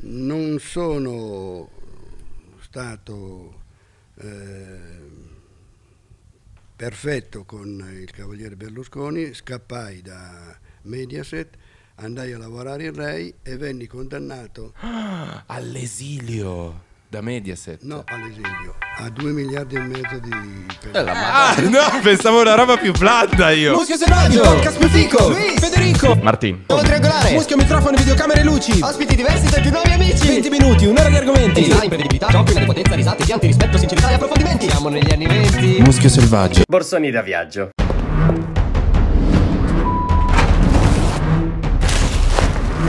non sono stato eh, perfetto con il cavaliere Berlusconi, scappai da Mediaset, andai a lavorare in Rai e venni condannato ah, all'esilio da Mediaset. No, ad esempio, a 2 miliardi e mezzo di per... Eh, ah, ah, no, pensavo una roba più platta io. Muschio selvaggio, podcast più fico, Federico, Martin, Nuovo triangolare, muschio, microfono, videocamere e luci. Ospiti diversi, più nuovi amici. 20 minuti, un'ora di argomenti. Design, prevedibilità, giochi, potenza, risate, pianti, rispetto, sincerità e approfondimenti. Siamo negli anni 20. Muschio selvaggio. Borsoni da viaggio.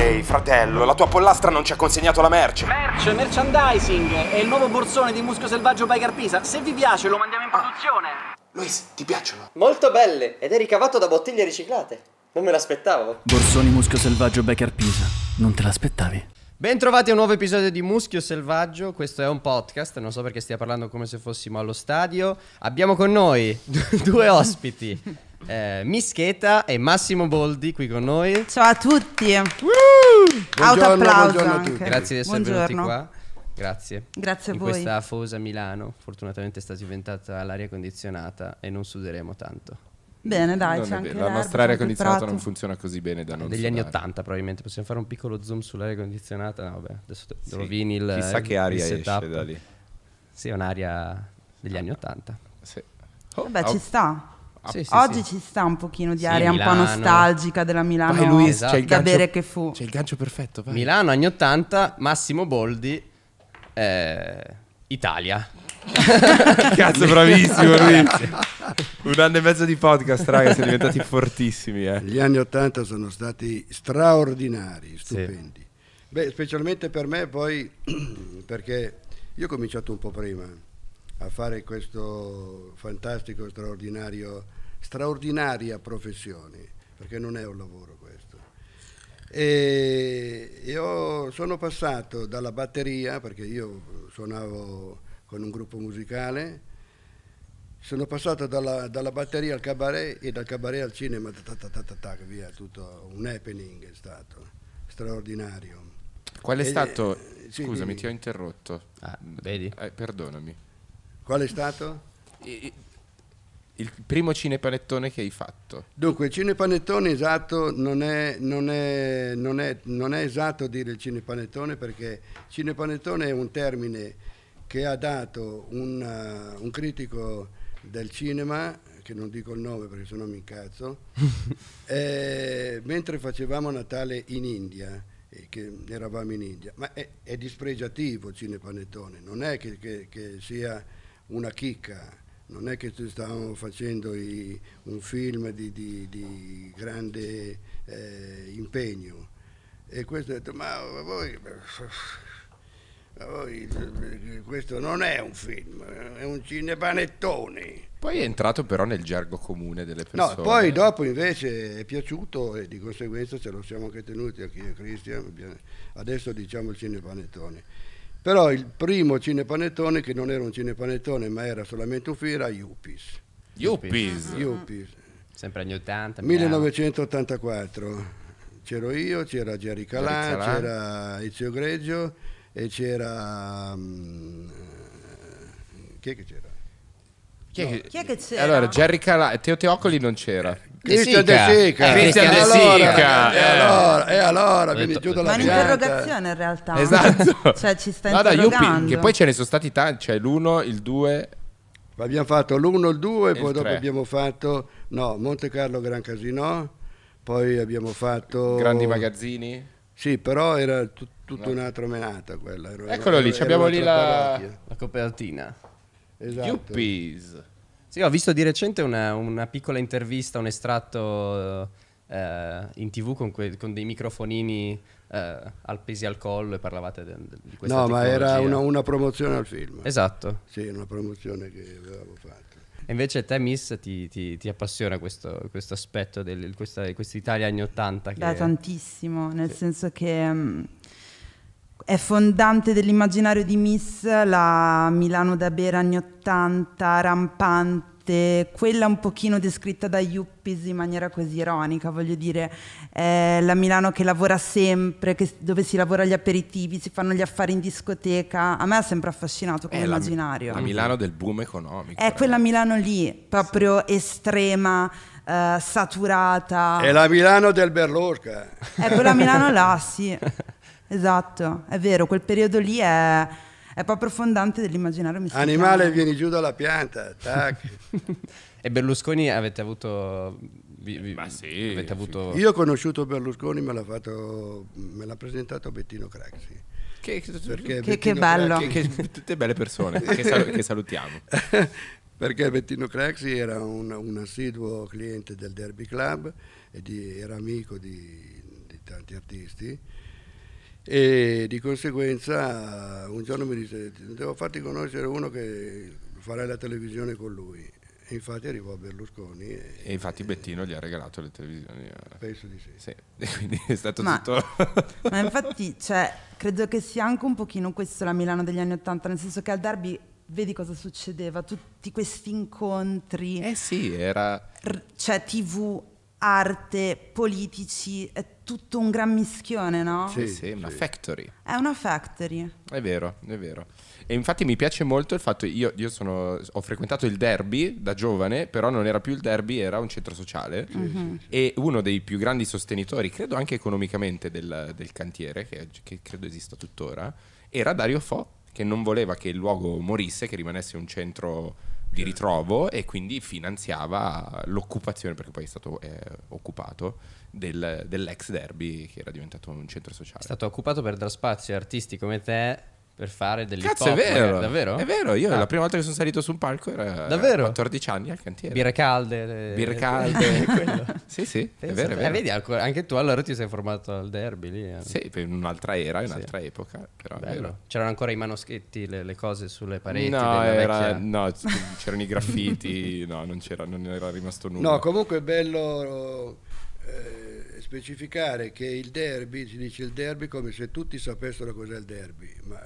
Ehi, fratello, la tua pollastra non ci ha consegnato la merce. Merce, merchandising, è il nuovo borsone di muschio selvaggio by Carpisa. Se vi piace lo mandiamo in ah. produzione. Ah. Luis, ti piacciono? Molto belle, ed è ricavato da bottiglie riciclate. Non me l'aspettavo. Borsoni muschio selvaggio by Carpisa. Non te l'aspettavi? Bentrovati a un nuovo episodio di Muschio Selvaggio, questo è un podcast, non so perché stia parlando come se fossimo allo stadio. Abbiamo con noi due ospiti eh, Mischeta e Massimo Boldi qui con noi. Ciao a tutti. Auto applauso. Grazie di essere buongiorno. venuti qua. Grazie. Grazie a In voi. questa fosa Milano, fortunatamente è stata diventata l'aria condizionata e non suderemo tanto. Bene, dai, c'è anche La nostra aria condizionata non funziona così bene da eh, noi. Degli sudare. anni 80 probabilmente, possiamo fare un piccolo zoom sull'aria condizionata? No, vabbè, adesso sì. rovini il Chissà che aria esce da lì. Sì, è un'aria degli ah, anni 80. Sì. Oh, Vabbè, oh. ci oh. sta. Sì, sì, Oggi sì. ci sta un pochino di aria Milano. un po' nostalgica della Milano Vai, Luis, esatto. c'è il da bere che fu. C'è il gancio perfetto. Vai. Milano anni 80, Massimo Boldi, eh, Italia. Cazzo, bravissimo lui. Un anno e mezzo di podcast, raga, siamo diventati fortissimi. Eh. Gli anni 80 sono stati straordinari, stupendi. Beh, specialmente per me poi, perché io ho cominciato un po' prima a fare questo fantastico, straordinario straordinaria professione, perché non è un lavoro questo. E io sono passato dalla batteria, perché io suonavo con un gruppo musicale, sono passato dalla, dalla, batteria al cabaret e dal cabaret al cinema, ta ta ta ta ta, via, tutto un happening è stato, straordinario. Qual è stato, e, scusami sì, ti ho interrotto, ah, vedi? Eh, perdonami. Qual è stato? il primo cinepanettone che hai fatto. Dunque, il cinepanettone esatto non è, non è, non è, non è esatto dire il cinepanettone perché cinepanettone è un termine che ha dato un, uh, un critico del cinema, che non dico il nome perché sennò mi incazzo, eh, mentre facevamo Natale in India, eh, che eravamo in India, ma è, è dispregiativo il cinepanettone, non è che, che, che sia una chicca non è che stavamo facendo i, un film di, di, di grande eh, impegno. E questo ha detto, ma voi, ma voi, questo non è un film, è un cinepanettone. Poi è entrato però nel gergo comune delle persone. No, poi dopo invece è piaciuto e di conseguenza ce lo siamo anche tenuti a Cristian, adesso diciamo il cinepanettone però il primo cinepanettone, che non era un cinepanettone ma era solamente un film, era Yuppies. Yuppies? Ah. Yuppies. Sempre anni 80. 1984. C'ero io, c'era Jerry Calà, c'era Ezio Greggio e c'era... Um, chi è che c'era? Chi è, no. che... Chi è che c'era? Allora, Jerry Calà, Teo Teocoli non c'era. Eh, Cristian De Sica. Cristian De Sica. Eh. E allora, e allora, quindi giù dalla Ma un'interrogazione in realtà. Esatto. cioè ci sta Guarda, interrogando. Yuppie, che poi ce ne sono stati tanti, cioè l'uno, il due... Abbiamo fatto l'1, il 2, poi il dopo abbiamo fatto no, Monte Carlo Gran Casino, poi abbiamo fatto... Grandi magazzini? Sì, però era tut- tutta no. un'altra menata quella. Era Eccolo era, lì, era abbiamo lì la, la copertina. Esatto. Yuppies. Sì, ho visto di recente una, una piccola intervista, un estratto eh, in tv con, que- con dei microfonini eh, appesi al collo e parlavate di, de- di questa No, tecnologia. ma era una, una, promozione al film. Esatto. Sì, una promozione che avevamo fatto. E invece te, Miss, ti, ti, ti appassiona questo, questo aspetto, di questa, Italia anni Ottanta? Che... Da tantissimo, nel sì. senso che... Um, è fondante dell'immaginario di Miss la Milano da bere anni 80, rampante, quella un pochino descritta da Yuppies in maniera così ironica, voglio dire, è la Milano che lavora sempre, che, dove si lavora gli aperitivi, si fanno gli affari in discoteca. A me ha sempre affascinato come immaginario. La, la Milano del boom economico. È eh. quella Milano lì, proprio sì. estrema. Eh, saturata. È la Milano del Berlusca. È quella Milano là, sì. Esatto, è vero, quel periodo lì è, è proprio fondante dell'immaginario messicano. Animale, vieni giù dalla pianta, tac. e Berlusconi avete avuto... Vi, vi, Ma sì, avete avuto... Io ho conosciuto Berlusconi, me l'ha, fatto, me l'ha presentato Bettino Craxi. Che, che, che, che bello. Craxi, che, tutte belle persone sal che salutiamo. perché Bettino Craxi era un, un, assiduo cliente del Derby Club e di, era amico di, di tanti artisti e di conseguenza un giorno mi disse devo farti conoscere uno che farà la televisione con lui e infatti arrivò a Berlusconi e, e infatti Bettino e, gli ha regalato le televisioni eh. penso di sì, sì. E quindi è stato ma, tutto ma infatti cioè, credo che sia anche un pochino questo la Milano degli anni Ottanta nel senso che al derby vedi cosa succedeva tutti questi incontri eh sì era cioè tv arte politici eh, tutto un gran mischione, no? Sì, sì, una sì. factory. È una factory. È vero, è vero. E infatti mi piace molto il fatto, io, io sono, ho frequentato il derby da giovane, però non era più il derby, era un centro sociale. Mm-hmm. E uno dei più grandi sostenitori, credo anche economicamente, del, del cantiere, che, che, credo esista tuttora, era Dario Fo, che non voleva che il luogo morisse, che rimanesse un centro di ritrovo e quindi finanziava l'occupazione, perché poi è stato eh, occupato, del, dell'ex derby che era diventato un centro sociale. È stato occupato per dar spazio a artisti come te per fare delle cose. Cazzo, è vero. Davvero? È vero, io ah. la prima volta che sono salito su un palco era davvero? 14 anni al cantiere. Birre calde. Le... Birre calde. sì, sì, Penso, è vero, è Eh, vedi, anche tu allora ti sei formato al derby lì. Eh. Sì, per un'altra era, in un'altra sì. epoca. C'erano ancora i manoscritti, le, le, cose sulle pareti. No, era, no c'erano i graffiti, no, non, c'era, non era rimasto nulla. No, comunque è bello... Eh, specificare che il derby si dice il derby come se tutti sapessero cos'è il derby, ma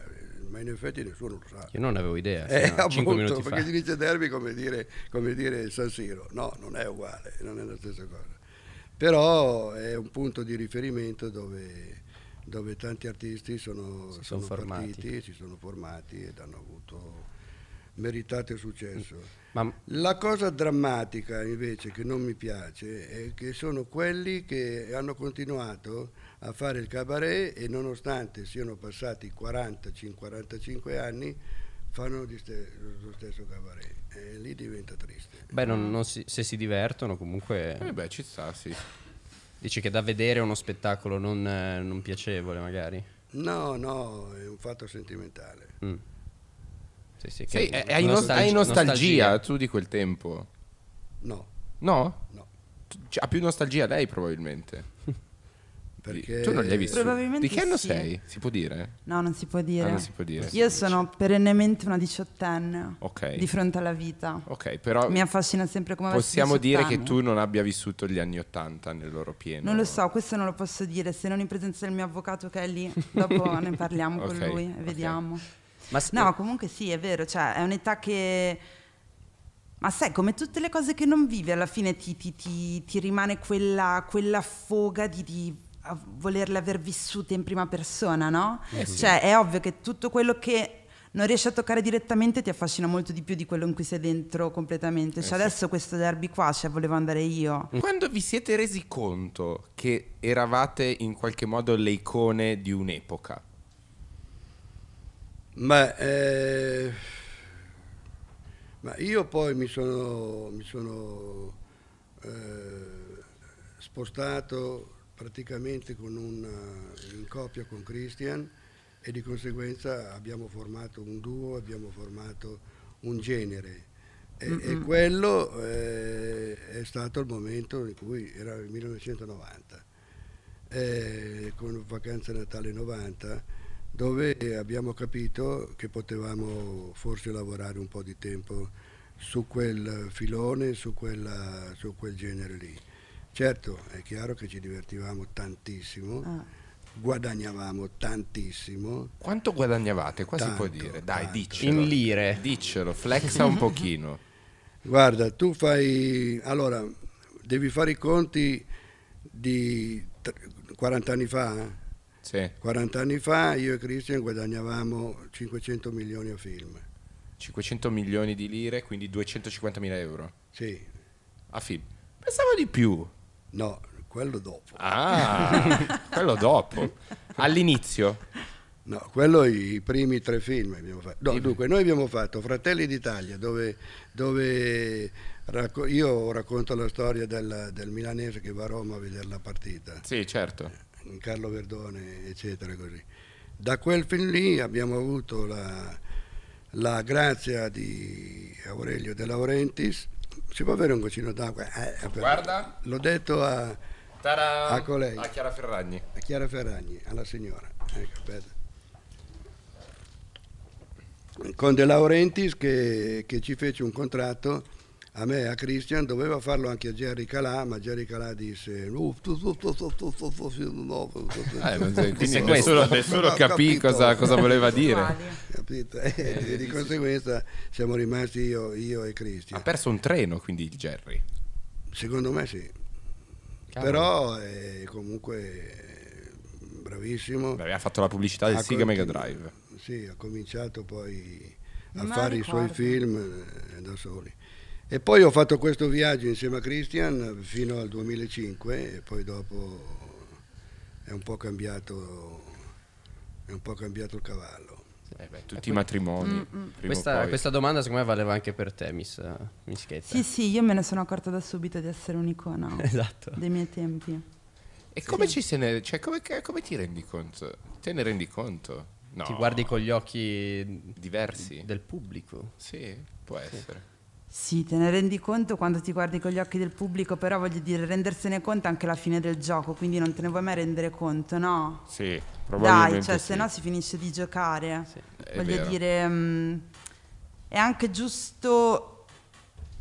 ma in effetti nessuno lo sa. Io non avevo idea. Eh, no, appunto, perché fa. si dice derby come dire, come dire San Siro. No, non è uguale, non è la stessa cosa. Però è un punto di riferimento dove, dove tanti artisti sono, si sono, sono partiti, si sono formati ed hanno avuto meritato successo. Ma... La cosa drammatica invece che non mi piace è che sono quelli che hanno continuato a fare il cabaret e nonostante siano passati 40-45 anni fanno ste- lo stesso cabaret e lì diventa triste. Beh, non, non si, se si divertono comunque... Eh beh, ci sta, sì. Dici che da vedere uno spettacolo non, eh, non piacevole magari? No, no, è un fatto sentimentale. Mm. Sì, sì, sì è, eh, hai, nostalgia, nostalgia tu di quel tempo? No. No? No. Cioè, ha più nostalgia lei probabilmente. Perché... Tu non li hai visti? Probabilmente Di che anno sì. sei? Si può dire? No, non si può ah, dire. Ah, non si può dire. Io sono perennemente una diciottenne okay. di fronte alla vita. Ok, però mi affascina sempre come Possiamo dire che tu non abbia vissuto gli anni Ottanta nel loro pieno. Non lo so, questo non lo posso dire, se non in presenza del mio avvocato che è lì, dopo ne parliamo okay, con lui e vediamo. Okay. Ma se... No, eh comunque sì, è vero, cioè è un'età che... Ma sai, come tutte le cose che non vivi, alla fine ti, ti, ti, ti rimane quella, quella foga di, di a volerle aver vissute in prima persona, no? Eh sì. Cioè è ovvio che tutto quello che non riesci a toccare direttamente ti affascina molto di più di quello in cui sei dentro completamente. Eh, cioè, eh adesso sì. questo derby qua, cioè, volevo andare io. Mm. Quando vi siete resi conto che eravate in qualche modo le icone di un'epoca? Beh, ma io poi mi sono, mi sono eh, spostato praticamente una, eh, in coppia con Christian e di conseguenza abbiamo formato un duo, abbiamo formato un genere. E, mm -hmm. e quello eh, è stato il momento in cui era il 1990, eh, con Vacanza Natale 90, dove abbiamo capito che potevamo forse lavorare un po' di tempo su quel filone, su, quella, su quel genere lì. Certo, è chiaro che ci divertivamo tantissimo. Ah guadagnavamo tantissimo. Quanto guadagnavate? Qua tanto, si può dire. Dai, tanto. diccelo. In lire. Diccelo, flexa un pochino. Guarda, tu fai... Allora, devi fare i conti di 40 anni fa. Eh? Sì. 40 anni fa io e Christian guadagnavamo 500 milioni a film. 500 milioni di lire, quindi 250 mila euro. Sì. A film. Pensavo di più. No, quello dopo. Ah, quello dopo. All'inizio? No, quello i primi tre film abbiamo fatto. No, dunque, noi abbiamo fatto Fratelli d'Italia, dove, dove racco- io racconto la storia del, del, milanese che va a Roma a vedere la partita. Sì, certo. Eh, Carlo Verdone, eccetera, così. Da quel film lì abbiamo avuto la, la grazia di Aurelio De Laurentiis, si può avere un goccino d'acqua? Eh, eh Guarda. L'ho detto a, Tara, a colei. A Chiara Ferragni. A Chiara Ferragni, alla signora. Ecco, aspetta. Con De Laurentiis che, che ci fece un contratto a me e a Christian, doveva farlo anche a Jerry Calà, ma Jerry Calà disse nessuno, capì cosa, voleva dire. E eh, eh, di conseguenza siamo rimasti io, e Christian. Ha perso un treno quindi il Jerry? Secondo me sì. Cavolo. Però eh, comunque bravissimo. Beh, ha fatto la pubblicità del ha Sega Mega Drive. Sì, ha cominciato poi a ma fare ricordo. i suoi film eh, da soli. E poi ho fatto questo viaggio insieme a Christian fino al 2005 e poi dopo è un po' cambiato, un po cambiato il cavallo. Eh beh, tutti i matrimoni. Mm, mm. Questa, questa, domanda secondo me valeva anche per te, Miss eh, Mischetta. Sì, sì, io me ne sono accorta da subito di essere un'icona esatto. dei miei tempi. E sì. come, ci ne, cioè, come, come ti rendi conto? Te ne rendi conto? No. Ti guardi con gli occhi diversi del pubblico. Sì, può sì. essere. Sì, te ne rendi conto quando ti guardi con gli occhi del pubblico, però voglio dire, rendersene conto è anche la fine del gioco, quindi non te ne vuoi mai rendere conto, no? Sì, probabilmente. Dai, cioè, sì. se no si finisce di giocare. Sì, voglio vero. dire, mh, mm, è anche giusto.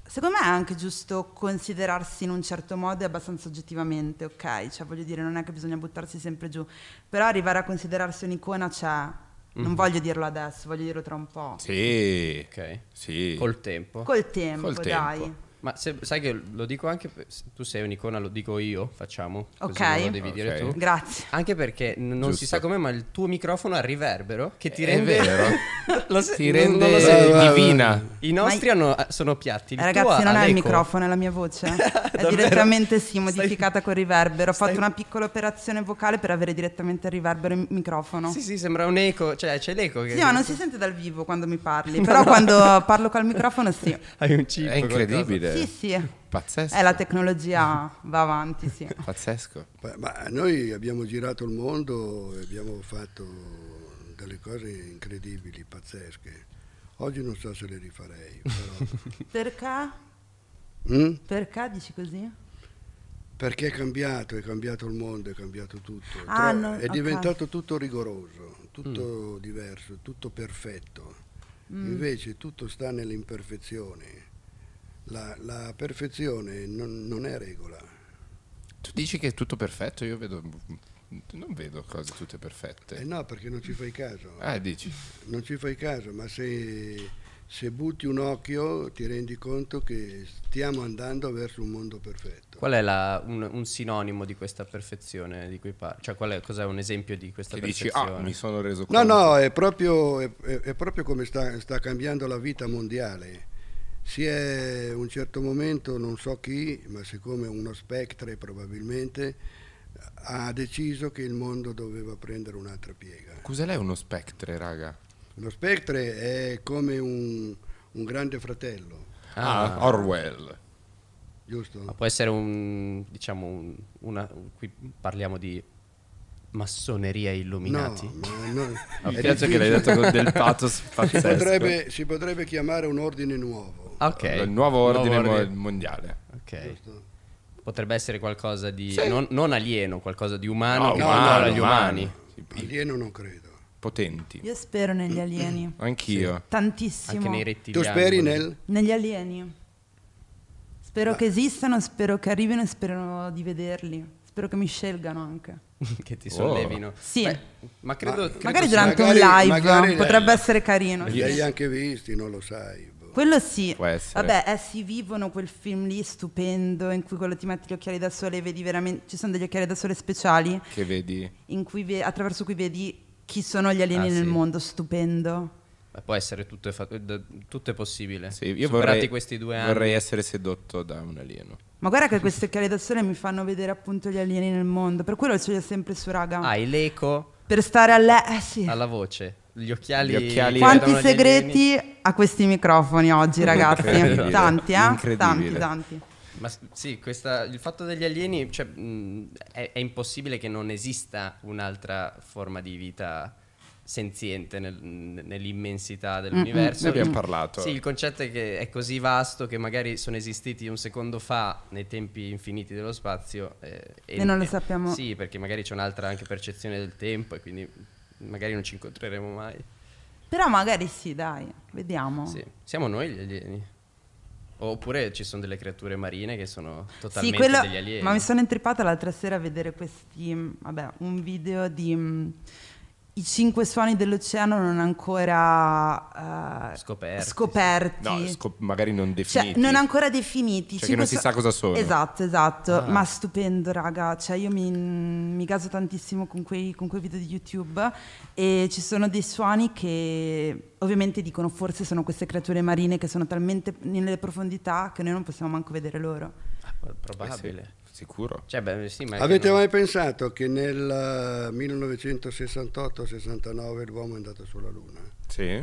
Secondo me è anche giusto considerarsi in un certo modo e abbastanza oggettivamente, ok? Cioè, voglio dire, non è che bisogna buttarsi sempre giù, però arrivare a considerarsi un'icona c'è. Cioè, Mm-hmm. Non mhm. voglio dirlo adesso, voglio dirlo tra un po'. Sì, okay. sì. col tempo. Col tempo, col tempo. dai. Ma se, sai che lo dico anche, per, tu sei un'icona, lo dico io, facciamo. Ok. Così lo devi okay. dire tu. Grazie. Anche perché n- non Giusto. si sa come, ma il tuo microfono ha riverbero che ti rende... È vero. lo se- ti rende non, non lo divina. I nostri hanno, ah, sono piatti. Il Ragazzi, non è il microfono, è la mia voce. è direttamente, sì, modificata Stai... col riverbero. Ho Stai... fatto una piccola operazione vocale per avere direttamente il riverbero in microfono. Sì, sì, sembra un eco, cioè c'è l'eco. Che sì, ma non si sente dal vivo quando mi parli, però no. quando parlo col microfono sì. Hai un cibo. È incredibile. Eh, sì, sì. Pazzesco. Eh, la tecnologia va avanti, sì. Pazzesco. Ma noi abbiamo girato il mondo e abbiamo fatto delle cose incredibili, pazzesche. Oggi non so se le rifarei. Però... Perché? Mm? Perché dici così? Perché è cambiato, è cambiato il mondo, è cambiato tutto. Ah, Tra... no, è okay. diventato tutto rigoroso, tutto mm. diverso, tutto perfetto. Mm. Invece tutto sta nell'imperfezione la, la perfezione non, non, è regola. Tu dici che è tutto perfetto, io vedo, non vedo cose tutte perfette. Eh no, perché non ci fai caso. Ah, dici? Non ci fai caso, ma se, se butti un occhio ti rendi conto che stiamo andando verso un mondo perfetto. Qual è la, un, un, sinonimo di questa perfezione di cui parli? Cioè, qual è, cos'è un esempio di questa che perfezione? Dici, ah, mi sono reso conto. No, no, è proprio, è, è proprio come sta, sta cambiando la vita mondiale si è un certo momento, non so chi, ma siccome uno spectre probabilmente, ha deciso che il mondo doveva prendere un'altra piega. Cos'è lei uno spectre, raga? Lo spectre è come un, un grande fratello. Ah, ah. Orwell. Giusto? Ma può essere un, diciamo, un, una, qui parliamo di Massoneria Illuminati. No, no, no. Mi piace che l'hai detto con del pathos pazzesco. Si potrebbe, si potrebbe chiamare un ordine nuovo. Ok. Il nuovo ordine, nuovo ordine. mondiale. Ok. Giusto. Potrebbe essere qualcosa di... Sì. Non, non, alieno, qualcosa di umano no, che umano, gli umani. Alieno non credo. Potenti. Io spero negli alieni. Anch'io. Sì. Tantissimo. Anche nei rettiliani. Tu speri nel? Negli alieni. Spero ah. che esistano, spero che arrivino e spero di vederli. Spero che mi scelgano anche. che ti oh. sollevino. Oh. Sì. Beh, ma credo, ma, credo magari durante magari, un live magari, potrebbe eh, essere carino. Li hai anche visti, non lo sai. Boh. Quello sì. Vabbè, eh, si vivono quel film lì stupendo in cui quello ti metti gli occhiali da sole e vedi veramente. Ci sono degli occhiali da sole speciali. Che vedi? Cui ve, attraverso cui vedi chi sono gli alieni ah, nel sì. mondo. Stupendo. Ma può essere tutto è, tutto è possibile. Sì, io vorrei, questi due anni. Vorrei essere sedotto da un alieno. Ma guarda che queste sole mi fanno vedere appunto gli alieni nel mondo. Per quello c'è sempre su raga. Hai ah, l'eco. Per stare alle... eh, sì. alla voce. Gli occhiali. Gli occhiali Quanti segreti a questi microfoni oggi, ragazzi? tanti, eh? Tanti, tanti. Ma sì, questa, il fatto degli alieni, cioè, mh, mm, è, è impossibile che non esista un'altra forma di vita senziente nel, nell'immensità mm, mm, dell'universo. Mm-hmm. Ne abbiamo parlato. Sì, il concetto è che è così vasto che magari sono esistiti un secondo fa nei tempi infiniti dello spazio. Eh, e, e, non lo sappiamo. Sì, perché magari c'è un'altra anche percezione del tempo e quindi magari non ci incontreremo mai. Però magari sì, dai, vediamo. Sì. Siamo noi gli alieni. Oppure ci sono delle creature marine che sono totalmente sì, quello, degli alieni. Ma mi sono intrippata l'altra sera a vedere questi, vabbè, un video di mm, i cinque suoni dell'oceano non ancora uh, scoperti, scoperti. No, scop- magari non cioè, definiti. Cioè, non ancora definiti. Cioè non su- si sa cosa sono. Esatto, esatto. Ah. Ma stupendo, raga. Cioè, io mi, mi caso tantissimo con quei, con quei video di YouTube e ci sono dei suoni che ovviamente dicono forse sono queste creature marine che sono talmente nelle profondità che noi non possiamo manco vedere loro. Ah, probabile. Eh sì. Sicuro. Cioè, beh, sì, ma Avete non... mai pensato che nel 1968-69 eh, l'uomo è andato sulla Luna? Sì.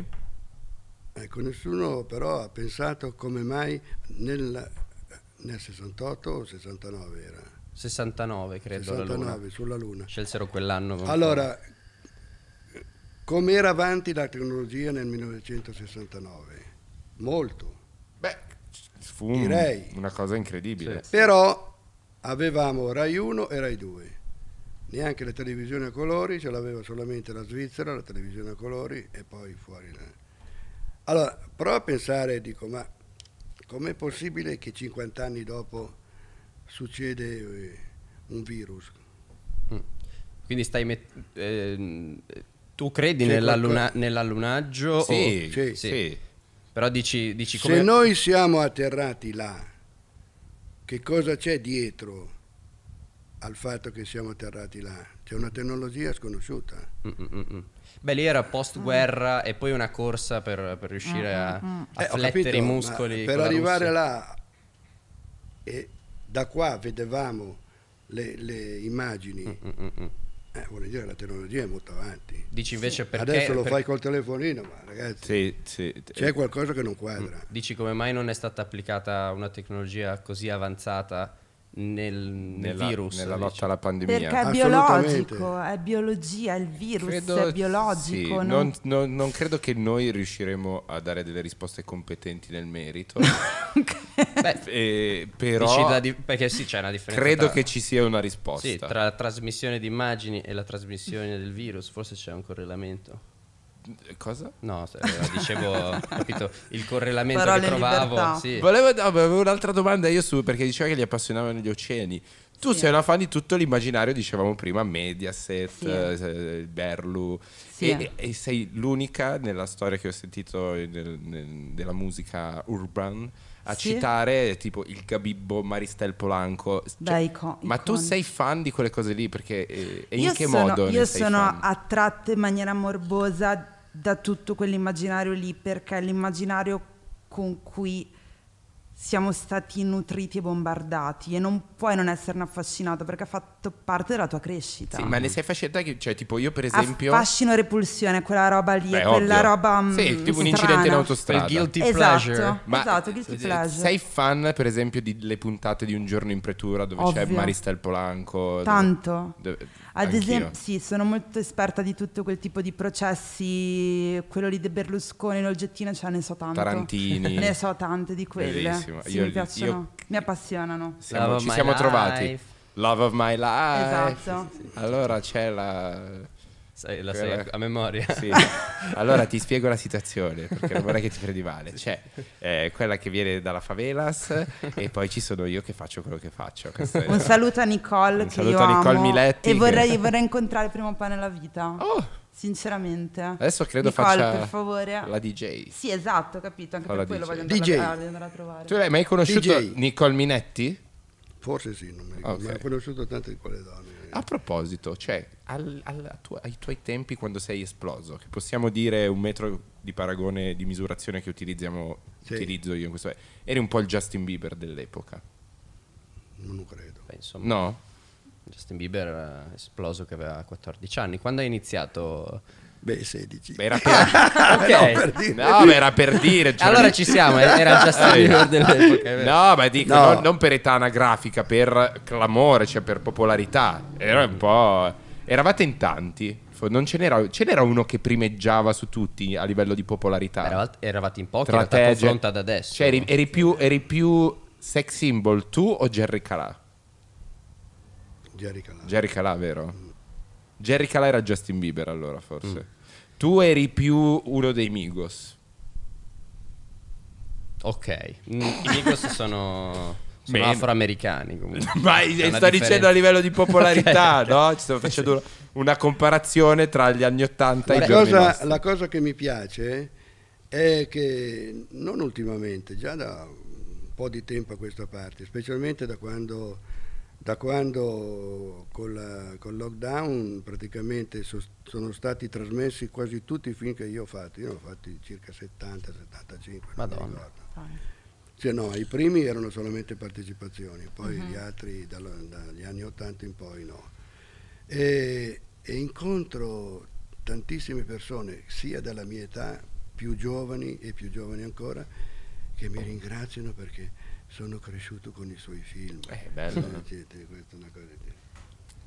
Ecco, nessuno però ha pensato come mai nel, nel 68 o 69 era? 69 credo. 69 luna. sulla Luna. Scelsero quell'anno. Allora, come era avanti la tecnologia nel 1969? Molto. Beh, fu Direi. una cosa incredibile. Sì. Però avevamo Rai 1 e Rai 2, neanche la televisione a colori, ce l'aveva solamente la Svizzera, la televisione a colori e poi fuori. Allora, provo a pensare, dico, ma com'è possibile che 50 anni dopo succede eh, un virus? Mm. Quindi stai mettendo... Eh, tu credi nell'alluna- nell'allunaggio? Sì, o... sì, sì. sì, Però dici, dici come... Se noi siamo atterrati là che cosa c'è dietro al fatto che siamo atterrati là? C'è una tecnologia sconosciuta. Mm-mm-mm. Beh, lì era post-guerra mm. e poi una corsa per, per riuscire mm-hmm. a, a eh, flettere capito, i muscoli. Per arrivare là, e da qua vedevamo le, le immagini. Mm-mm-mm eh, vuol dire, la tecnologia è molto avanti. Dici invece perché... Adesso lo per... fai col telefonino, ma ragazzi, sì, sì. c'è qualcosa che non quadra. Dici come mai non è stata applicata una tecnologia così avanzata nel, nel nella, virus nella invece. lotta alla pandemia perché è biologico è biologia il virus credo, è biologico sì, non... Non, non, non... credo che noi riusciremo a dare delle risposte competenti nel merito Beh, eh, però di... perché sì c'è una differenza credo tra... che ci sia una risposta sì, tra la trasmissione di immagini e la trasmissione del virus forse c'è un correlamento Cosa? No, eh, dicevo, capito, il correlamento Parole che trovavo. Sì. Volevo, no, avevo un'altra domanda io su, perché diceva che gli appassionavano gli oceani. Tu sì. sei una fan di tutto l'immaginario, dicevamo prima, Mediaset, sì. Eh, eh, Berlu, sì. e, e, sei l'unica nella storia che ho sentito nel, nel, della musica urban a sì. citare tipo il Gabibbo, Maristel Polanco. Cioè, Dai, icon- ma tu sei fan di quelle cose lì? Perché eh, e in che sono, modo? Io sono attratta in maniera morbosa da tutto quell'immaginario lì perché l'immaginario con cui siamo stati nutriti e bombardati e non puoi non esserne affascinato perché ha fatto parte della tua crescita. Sì, ma ne sei affascinata che, cioè, tipo io per esempio... Affascino e repulsione, quella roba lì, Beh, quella ovvio. roba... Mm, sì, tipo strana. un incidente in autostrada. Il guilty esatto, pleasure. Ma esatto, guilty pleasure. Sei fan per esempio delle puntate di Un giorno in pretura dove ovvio. c'è Maristel Polanco? Tanto. Dove, dove, ad esempio, sì, sono molto esperta di tutto quel tipo di processi, quello lì di Berlusconi, l'oggettino, cioè ne so tanto. Tarantini. ne so tante di quelle. Sì, io, mi piacciono, io... mi appassionano. Siamo, ci siamo life. trovati. Love of my life. Esatto. Allora c'è la Sai, la sai a, memoria. Sì. Allora ti spiego la situazione, perché non vorrei che ti prendi male. C'è eh, quella che viene dalla favelas e poi ci sono io che faccio quello che faccio. Questo Un saluto a Nicole, Un saluto a Nicole amo, Miletti. E vorrei, che... vorrei incontrare prima o poi nella vita. Oh! Sinceramente, adesso credo Nicole, faccia per favore. la DJ. Sì, esatto, capito. Anche Fa per quello DJ. voglio andare, A, andare a trovare. Tu hai mai conosciuto DJ. Nicole Minetti? Forse sì, non mi ricordo. Okay. Ma ho conosciuto tante di quelle donne. A proposito, cioè, al, al, tu, ai tuoi tempi quando sei esploso, che possiamo dire un metro di paragone di misurazione che sì. utilizzo io in questo eri un po' il Justin Bieber dell'epoca. Non lo credo. Beh, insomma, no? Justin Bieber era esploso che aveva 14 anni. Quando hai iniziato Beh, 16. Era per... Ah, okay. no, per dire. no, ma era per dire. Cioè... Allora ci siamo, eh, era già stato eh, dell'epoca. Eh. No, ma dico, no. Non, non, per età anagrafica, per clamore, cioè per popolarità. Era un po'... Eravate in tanti. Non ce n'era, ce n'era uno che primeggiava su tutti a livello di popolarità. Eravate, eravate in pochi, era te, pronta ad adesso. Cioè, eri, eri, più, eri più sex symbol tu o Jerry Calà? Jerry Calà. Jerry Calà, vero? Mm. Jerry Calà era Justin Bieber allora, forse. Mm. Tu eri più uno dei Migos. Ok, mm, i Migos sono... Sono afroamericani comunque. Ma sto C'è dicendo a livello di popolarità, Ok, no? Ci sto facendo una comparazione tra gli anni 80 e i La cosa, la cosa che mi piace è che non ultimamente, già da un po' di tempo a questa parte, specialmente da quando da quando con il lockdown praticamente so, sono stati trasmessi quasi tutti i film che io ho fatto, io ne ho fatti circa 70-75, Madonna. Cioè no, i primi erano solamente partecipazioni, poi uh mhm. -huh. gli altri dal, dagli anni 80 in poi no. E, e incontro tantissime persone, sia della mia età, più giovani e più giovani ancora, che mi ringraziano perché sono cresciuto con i suoi film. Eh, bello. Sentite, questa è una cosa di...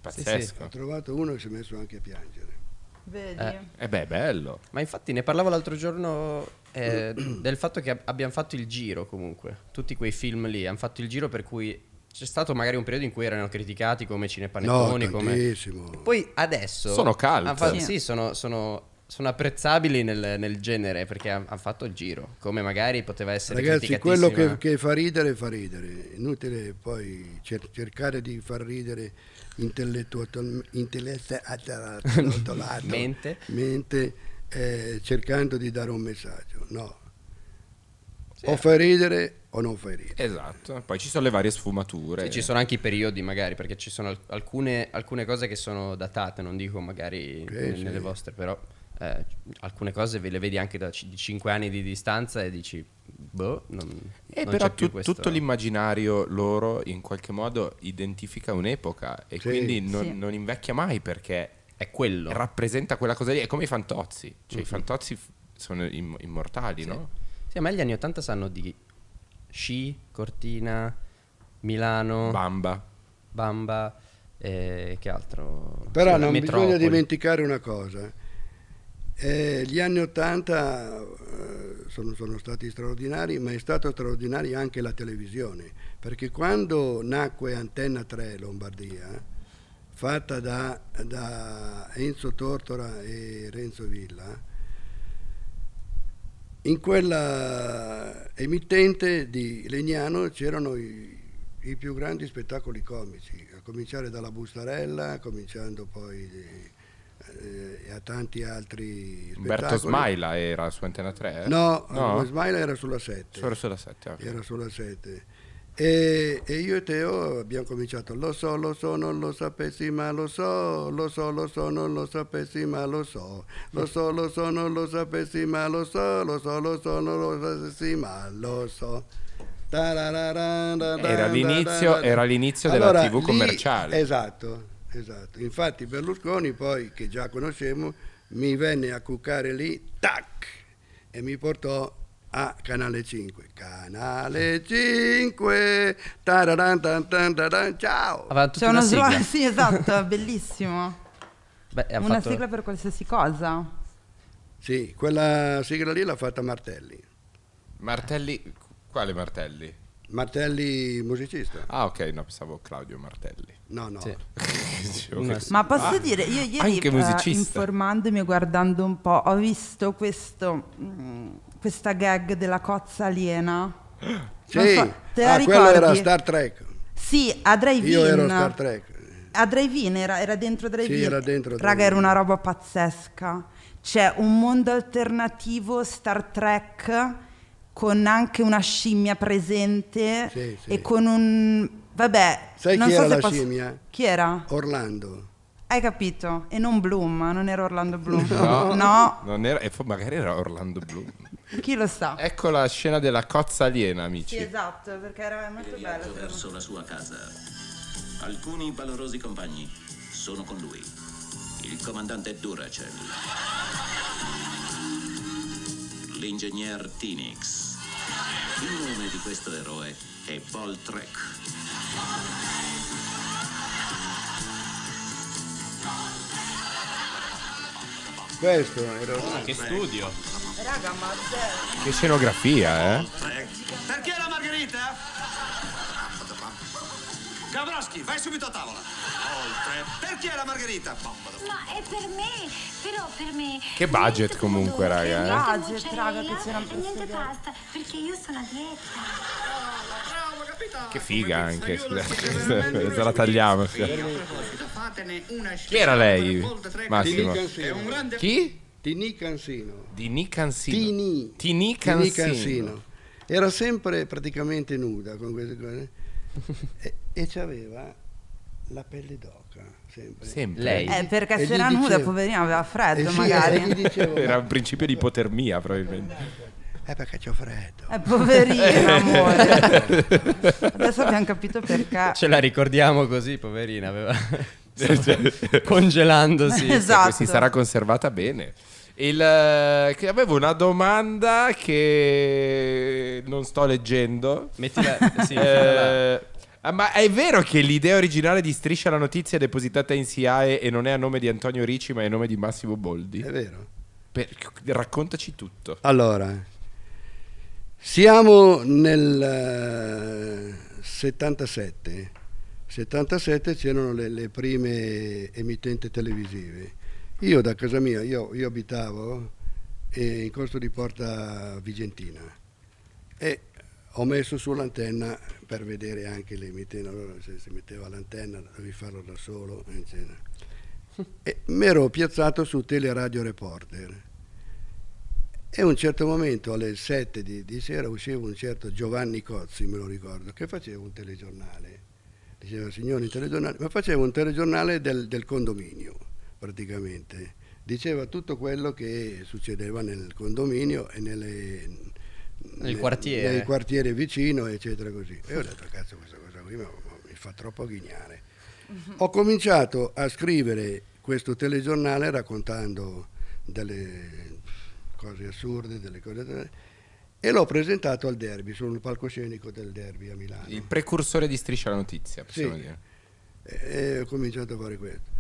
Pazzesco. Sì, sì. Ho trovato uno che si è messo anche a piangere. Vedi? Eh, eh beh, bello. Ma infatti ne parlavo l'altro giorno eh, del fatto che abbiamo fatto il giro comunque. Tutti quei film lì hanno fatto il giro per cui c'è stato magari un periodo in cui erano criticati come cinepanettoni. No, come... poi adesso... Sono cult. Fa... Sì, sono, sono sono apprezzabili nel, nel genere perché hanno ha fatto il giro, come magari poteva essere Ragazzi, quello che, che, fa ridere fa ridere, inutile poi cer cercare di far ridere intellettualmente mente, mente eh, cercando di dare un messaggio, no. Sì. O fai ridere o non fai ridere. Esatto, poi ci sono le varie sfumature. Sì, ci sono anche i periodi magari, perché ci sono alcune, alcune cose che sono datate, non dico magari okay, nelle sì. vostre, però eh, alcune cose ve le vedi anche da c- di 5 anni di distanza e dici, boh, non, eh, non però tu, tutto l'immaginario loro in qualche modo identifica un'epoca e sì. quindi non, sì. non, invecchia mai perché è quello. Rappresenta quella cosa lì, è come i fantozzi, cioè mm-hmm. i mhm. fantozzi sono im- immortali, sì. no? Sì, ma gli anni 80 sanno di sci, cortina, Milano, Bamba. Bamba, eh, che altro? Però non Metropoli. bisogna dimenticare una cosa eh. Eh, gli anni 80 eh, sono, sono, stati straordinari, ma è stata straordinaria anche la televisione, perché quando nacque Antenna 3 Lombardia, fatta da, da Enzo Tortora e Renzo Villa, in quella emittente di Legnano c'erano i, i, più grandi spettacoli comici, a cominciare dalla Bustarella, cominciando poi... Di, eh, e a tanti altri Umberto Smaila era su Antena 3? Eh? No, no. Smaila era sulla 7. Solo sulla 7, okay. Era sulla 7. E, e, io e Teo abbiamo cominciato, lo so, lo so, non lo sapessi, ma lo so, lo so, lo so, non lo sapessi, ma lo so, lo so, lo so, non lo sapessi, ma lo so, lo so, lo so, non lo sapessi, ma lo so. Era l'inizio, era l'inizio della allora, TV commerciale. Lì, esatto, Esatto, infatti Berlusconi poi, che già conoscevamo, mi venne a cuccare lì, tac, e mi portò a Canale 5. Canale 5, tararan, tan, tan, taran, ciao! C'è una, una sigla. sì, esatto, bellissimo. Beh, una fatto... sigla per qualsiasi cosa. Sì, quella sigla lì l'ha fatta Martelli. Martelli, quale Martelli? Martelli musicista. Ah, ok, no, pensavo Claudio Martelli. No, no. Sì. Ma posso ah, dire, io ieri uh, informandomi e guardando un po', ho visto questo, mm, questa gag della cozza aliena. Sì, so, te la ah, quello era Star Trek. Sì, a Drive Io ero Star Trek. A Drive-In era, era dentro Drive-In. Sì, era dentro. Raga, drive-in. era una roba pazzesca. C'è un mondo alternativo Star Trek con anche una scimmia presente sì, sì. e con un... Vabbè, Sai non chi so era se la posso... scimmia? Chi era? Orlando. Hai capito? E non Bloom, eh, non era Orlando Bloom. No, no. Non era, magari era Orlando Bloom. Chi lo sa? Ecco la scena della cozza aliena, amici. Sì, esatto, perché era molto bella. verso la sua casa. Alcuni valorosi compagni sono con lui. Il comandante Duracell l'ingegner Tinix. Il nome di questo eroe è Paul Trek. Questo era ah, che studio. Raga, ma Che scenografia, eh? Perché la margherita? Sacchi, vai subito a tavola. Oltre. Per chi è la margherita? Ma è per me, però per me. Che budget comunque, raga. Che eh? budget, cioè, raga, che c'era un po'. Niente pasta, perché io sono a dieta. Che figa anche, scusate, la tagliamo. Chi era lei? Massimo. Chi? Tini Cansino. Tini Cansino. Tini Cansino. Era sempre praticamente nuda con queste cose e, e aveva la pelle d'oca sempre. sempre. Lei. Eh, perché eh, e c'era nuda, poverina, aveva freddo eh sì, Dicevo, Era un principio di ipotermia probabilmente. è eh, perché c'ho freddo. è eh, poverina, amore. Adesso abbiamo capito perché. Ce la ricordiamo così, poverina, aveva... Cioè, congelandosi, esatto. si sarà conservata bene. Il, eh, che avevo una domanda che non sto leggendo. Mettila, sì, eh, ma è vero che l'idea originale di Striscia la notizia è depositata in SIAE e non è a nome di Antonio Ricci, ma è a nome di Massimo Boldi? È vero. Per, raccontaci tutto. Allora, siamo nel 77. Eh, 77 c'erano le, le prime emittenti televisive io da casa mia, io, io abitavo eh, in corso di Porta Vigentina e ho messo su l'antenna per vedere anche le mitene, allora se si metteva l'antenna devi farlo da solo, eccetera. E mi ero piazzato su Teleradio Reporter e a un certo momento alle 7 di, di, sera usciva un certo Giovanni Cozzi, me lo ricordo, che faceva un telegiornale. Diceva signori telegiornale, ma faceva un telegiornale del, del condominio praticamente. Diceva tutto quello che succedeva nel condominio e nelle, nel quartiere. nel quartiere vicino, eccetera. Così. E ho detto, cazzo, questa cosa qui ma, ma mi fa troppo ghignare. Uh-huh. Ho cominciato a scrivere questo telegiornale raccontando delle cose assurde, delle cose... E l'ho presentato al derby, sul palcoscenico del derby a Milano. Il precursore di Striscia la Notizia, possiamo sì. dire. E, e ho cominciato a fare questo.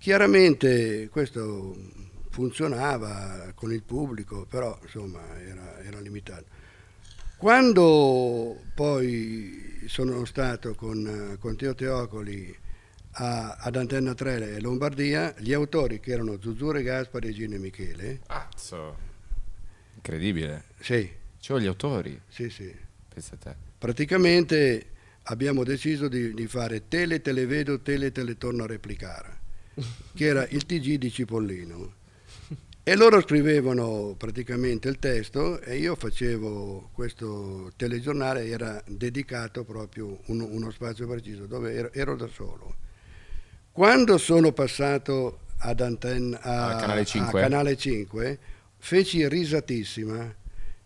Chiaramente questo funzionava con il pubblico, però insomma era, era limitato. Quando poi sono stato con, con Teo Teocoli a, ad Antenna 3 e Lombardia, gli autori che erano Zuzzure Gaspari e Gine Michele. Azzo! Incredibile. Sì. Cioè gli autori. Sì, sì. Pensa a te. Praticamente abbiamo deciso di, di fare tele, televedo, tele, teletorno a replicare che era il TG di Cipollino. E loro scrivevano praticamente il testo e io facevo questo telegiornale, era dedicato proprio uno, uno spazio preciso dove ero, ero, da solo. Quando sono passato ad antenna, a, canale 5. a, Canale 5. feci Risatissima,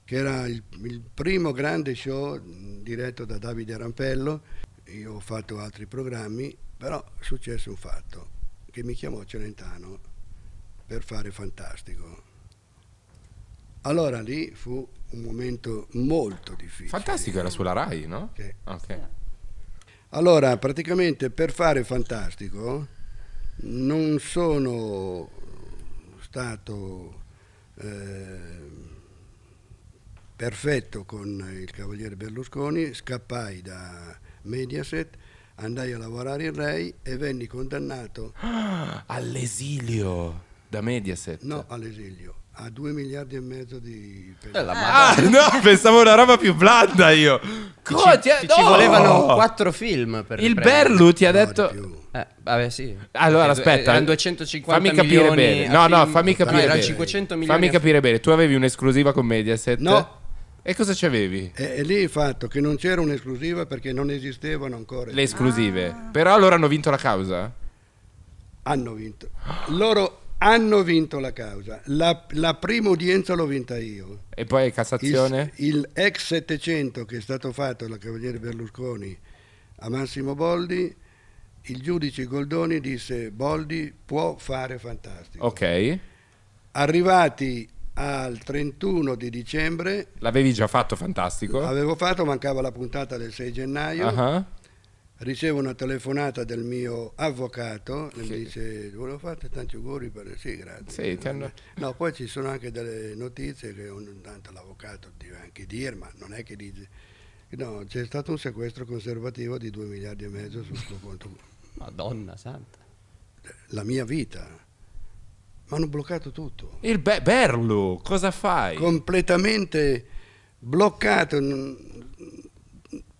che era il, il primo grande show diretto da Davide Rampello. Io ho fatto altri programmi, però successe un fatto che mi chiamò Celentano per fare Fantastico. Allora lì fu un momento molto difficile. Fantastico era sulla RAI, no? Sì. Okay. Allora, praticamente per fare Fantastico non sono stato eh, perfetto con il cavaliere Berlusconi, scappai da Mediaset andai a lavorare in Rai e venni condannato ah, all'esilio da Mediaset. No, all'esilio. A 2 miliardi e mezzo di eh, peso. Ah, no, pensavo una roba più blanda io. Co, ci, ti, ti, no! ci, volevano quattro film per Il Berlu ti ha no, detto eh, vabbè, sì. Allora, aspetta, erano 250 fammi capire bene. No, film, no, fammi capire bene. 500 milioni. Fammi capire bene. Tu avevi un'esclusiva con Mediaset? No. E cosa c'avevi? E, e lì il fatto che non c'era un'esclusiva perché non esistevano ancora. Le esclusive. Ah. Però loro hanno vinto la causa? Hanno vinto. Loro hanno vinto la causa. La, la, prima udienza l'ho vinta io. E poi Cassazione? Il, il, ex 700 che è stato fatto dal Cavaliere Berlusconi a Massimo Boldi, il giudice Goldoni disse Boldi può fare fantastico. Ok. Arrivati al 31 di dicembre. L'avevi già fatto, fantastico. L'avevo fatto, mancava la puntata del 6 gennaio. Uh-huh. Ricevo una telefonata del mio avvocato che mi dice volevo fare tanti auguri per... Sì, grazie. Sì, hanno... No, poi ci sono anche delle notizie che ogni tanto l'avvocato deve anche dire, ma non è che dice... No, c'è stato un sequestro conservativo di 2 miliardi e mezzo sul tuo conto. Madonna santa. La mia vita hanno bloccato tutto. Il Be Berlu, cosa fai? Completamente bloccato.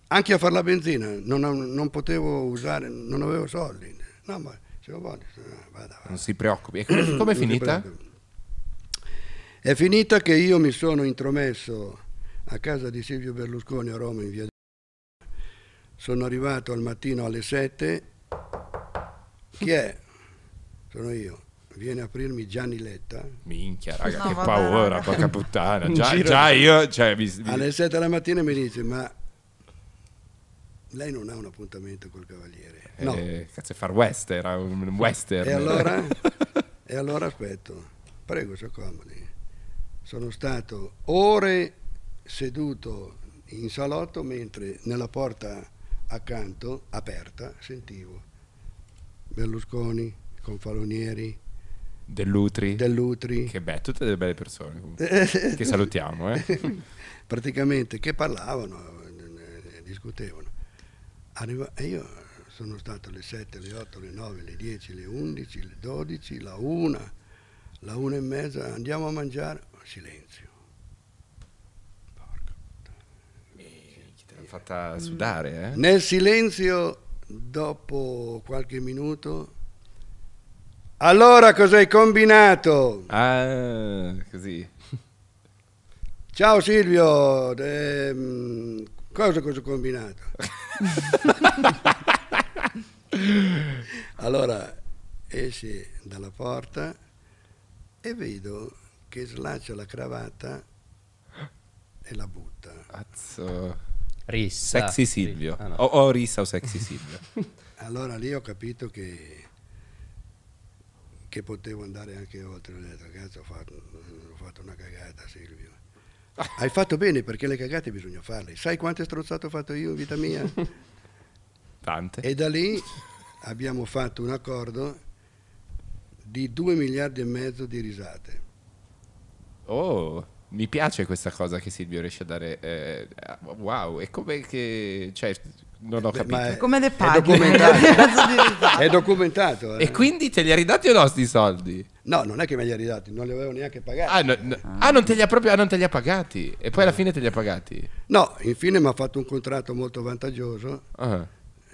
Anche a fare la benzina, non, non potevo usare, non avevo soldi. No, ma ce lo voglio. Vada, vada. Non si preoccupi. E come, come è finita? È finita che io mi sono intromesso a casa di Silvio Berlusconi a Roma in via di... Sono arrivato al mattino alle 7. Chi è? Sono io viene a aprirmi Gianni Letta. Minchia, raga, no, che vabbè, paura, raga. porca puttana. Già, già io. Cioè, vi, Alle 7 della mattina mi dice: Ma lei non ha un appuntamento col cavaliere. Eh, no. cazzo, è far west, era un western. E allora, e allora aspetto. Prego, si accomodi. Sono stato ore seduto in salotto mentre nella porta accanto, aperta, sentivo Berlusconi, Confalonieri, Dell'Utri. Dell'Utri. Che beh, tutte delle belle persone che salutiamo. Eh. Praticamente che parlavano, eh, discutevano. Arriva, e io sono stato alle 7, alle 8, alle 9, alle 10, alle 11, alle 12, la 1, la 1 e mezza, andiamo a mangiare, silenzio. Porca te fatta sudare, eh? Nel silenzio, dopo qualche minuto, allora cosa hai combinato? Ah, così. Ciao Silvio, ehm, cosa, cosa ho combinato? allora esci dalla porta e vedo che slaccia la cravatta e la butta. Azzo. Rissa. Sexy Silvio. Ah, no. o, o Rissa o Sexy Silvio. allora lì ho capito che che potevo andare anche oltre. Ho detto, ragazzi, ho fatto, ho fatto una cagata, Silvio. Hai fatto bene perché le cagate bisogna farle. Sai quante strozzate ho fatto io in vita mia? Tante. E da lì abbiamo fatto un accordo di 2 miliardi e mezzo di risate. Oh! mi piace questa cosa che Silvio riesce a dare. Eh, wow, è come che. Cioè, non ho eh, capito. Beh, è come le pagine. È documentato. è documentato eh. E quindi te li ha ridati o no sti soldi? No, non è che me li ha ridati, non li avevo neanche pagati. Ah, no, no. ah. ah non te li ha proprio ah, non te li ha pagati. E poi alla eh. fine te li ha pagati? No, infine mi ha fatto un contratto molto vantaggioso. Ah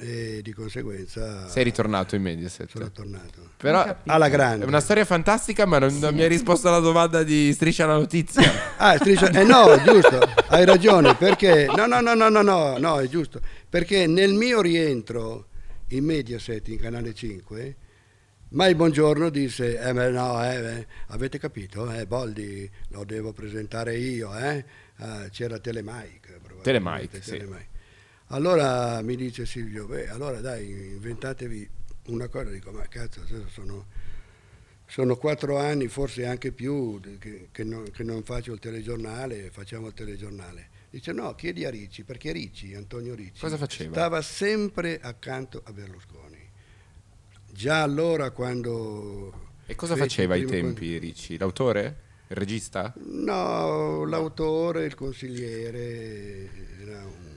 e di conseguenza sei ritornato in Mediaset sono tornato però alla grande è una storia fantastica ma non, sì. non mi hai risposto alla domanda di striscia la notizia ah striscia eh no giusto hai ragione perché no no no no no no, no è giusto perché nel mio rientro in Mediaset in canale 5 Mai buongiorno disse, eh, ma no, eh, eh, avete capito, eh, Boldi lo devo presentare io, eh? ah, c'era Telemike. Telemike, sì. Telemike. Allora mi dice Silvio, beh, allora dai, inventatevi una cosa. Dico, ma cazzo, sono, sono quattro anni, forse anche più, che, che, non, che, non, faccio il telegiornale, facciamo il telegiornale. Dice, no, chiedi a Ricci, perché Ricci, Antonio Ricci, cosa stava sempre accanto a Berlusconi. Già allora quando... E cosa faceva ai tempi con... Ricci? L'autore? Il regista? No, l'autore, il consigliere, era un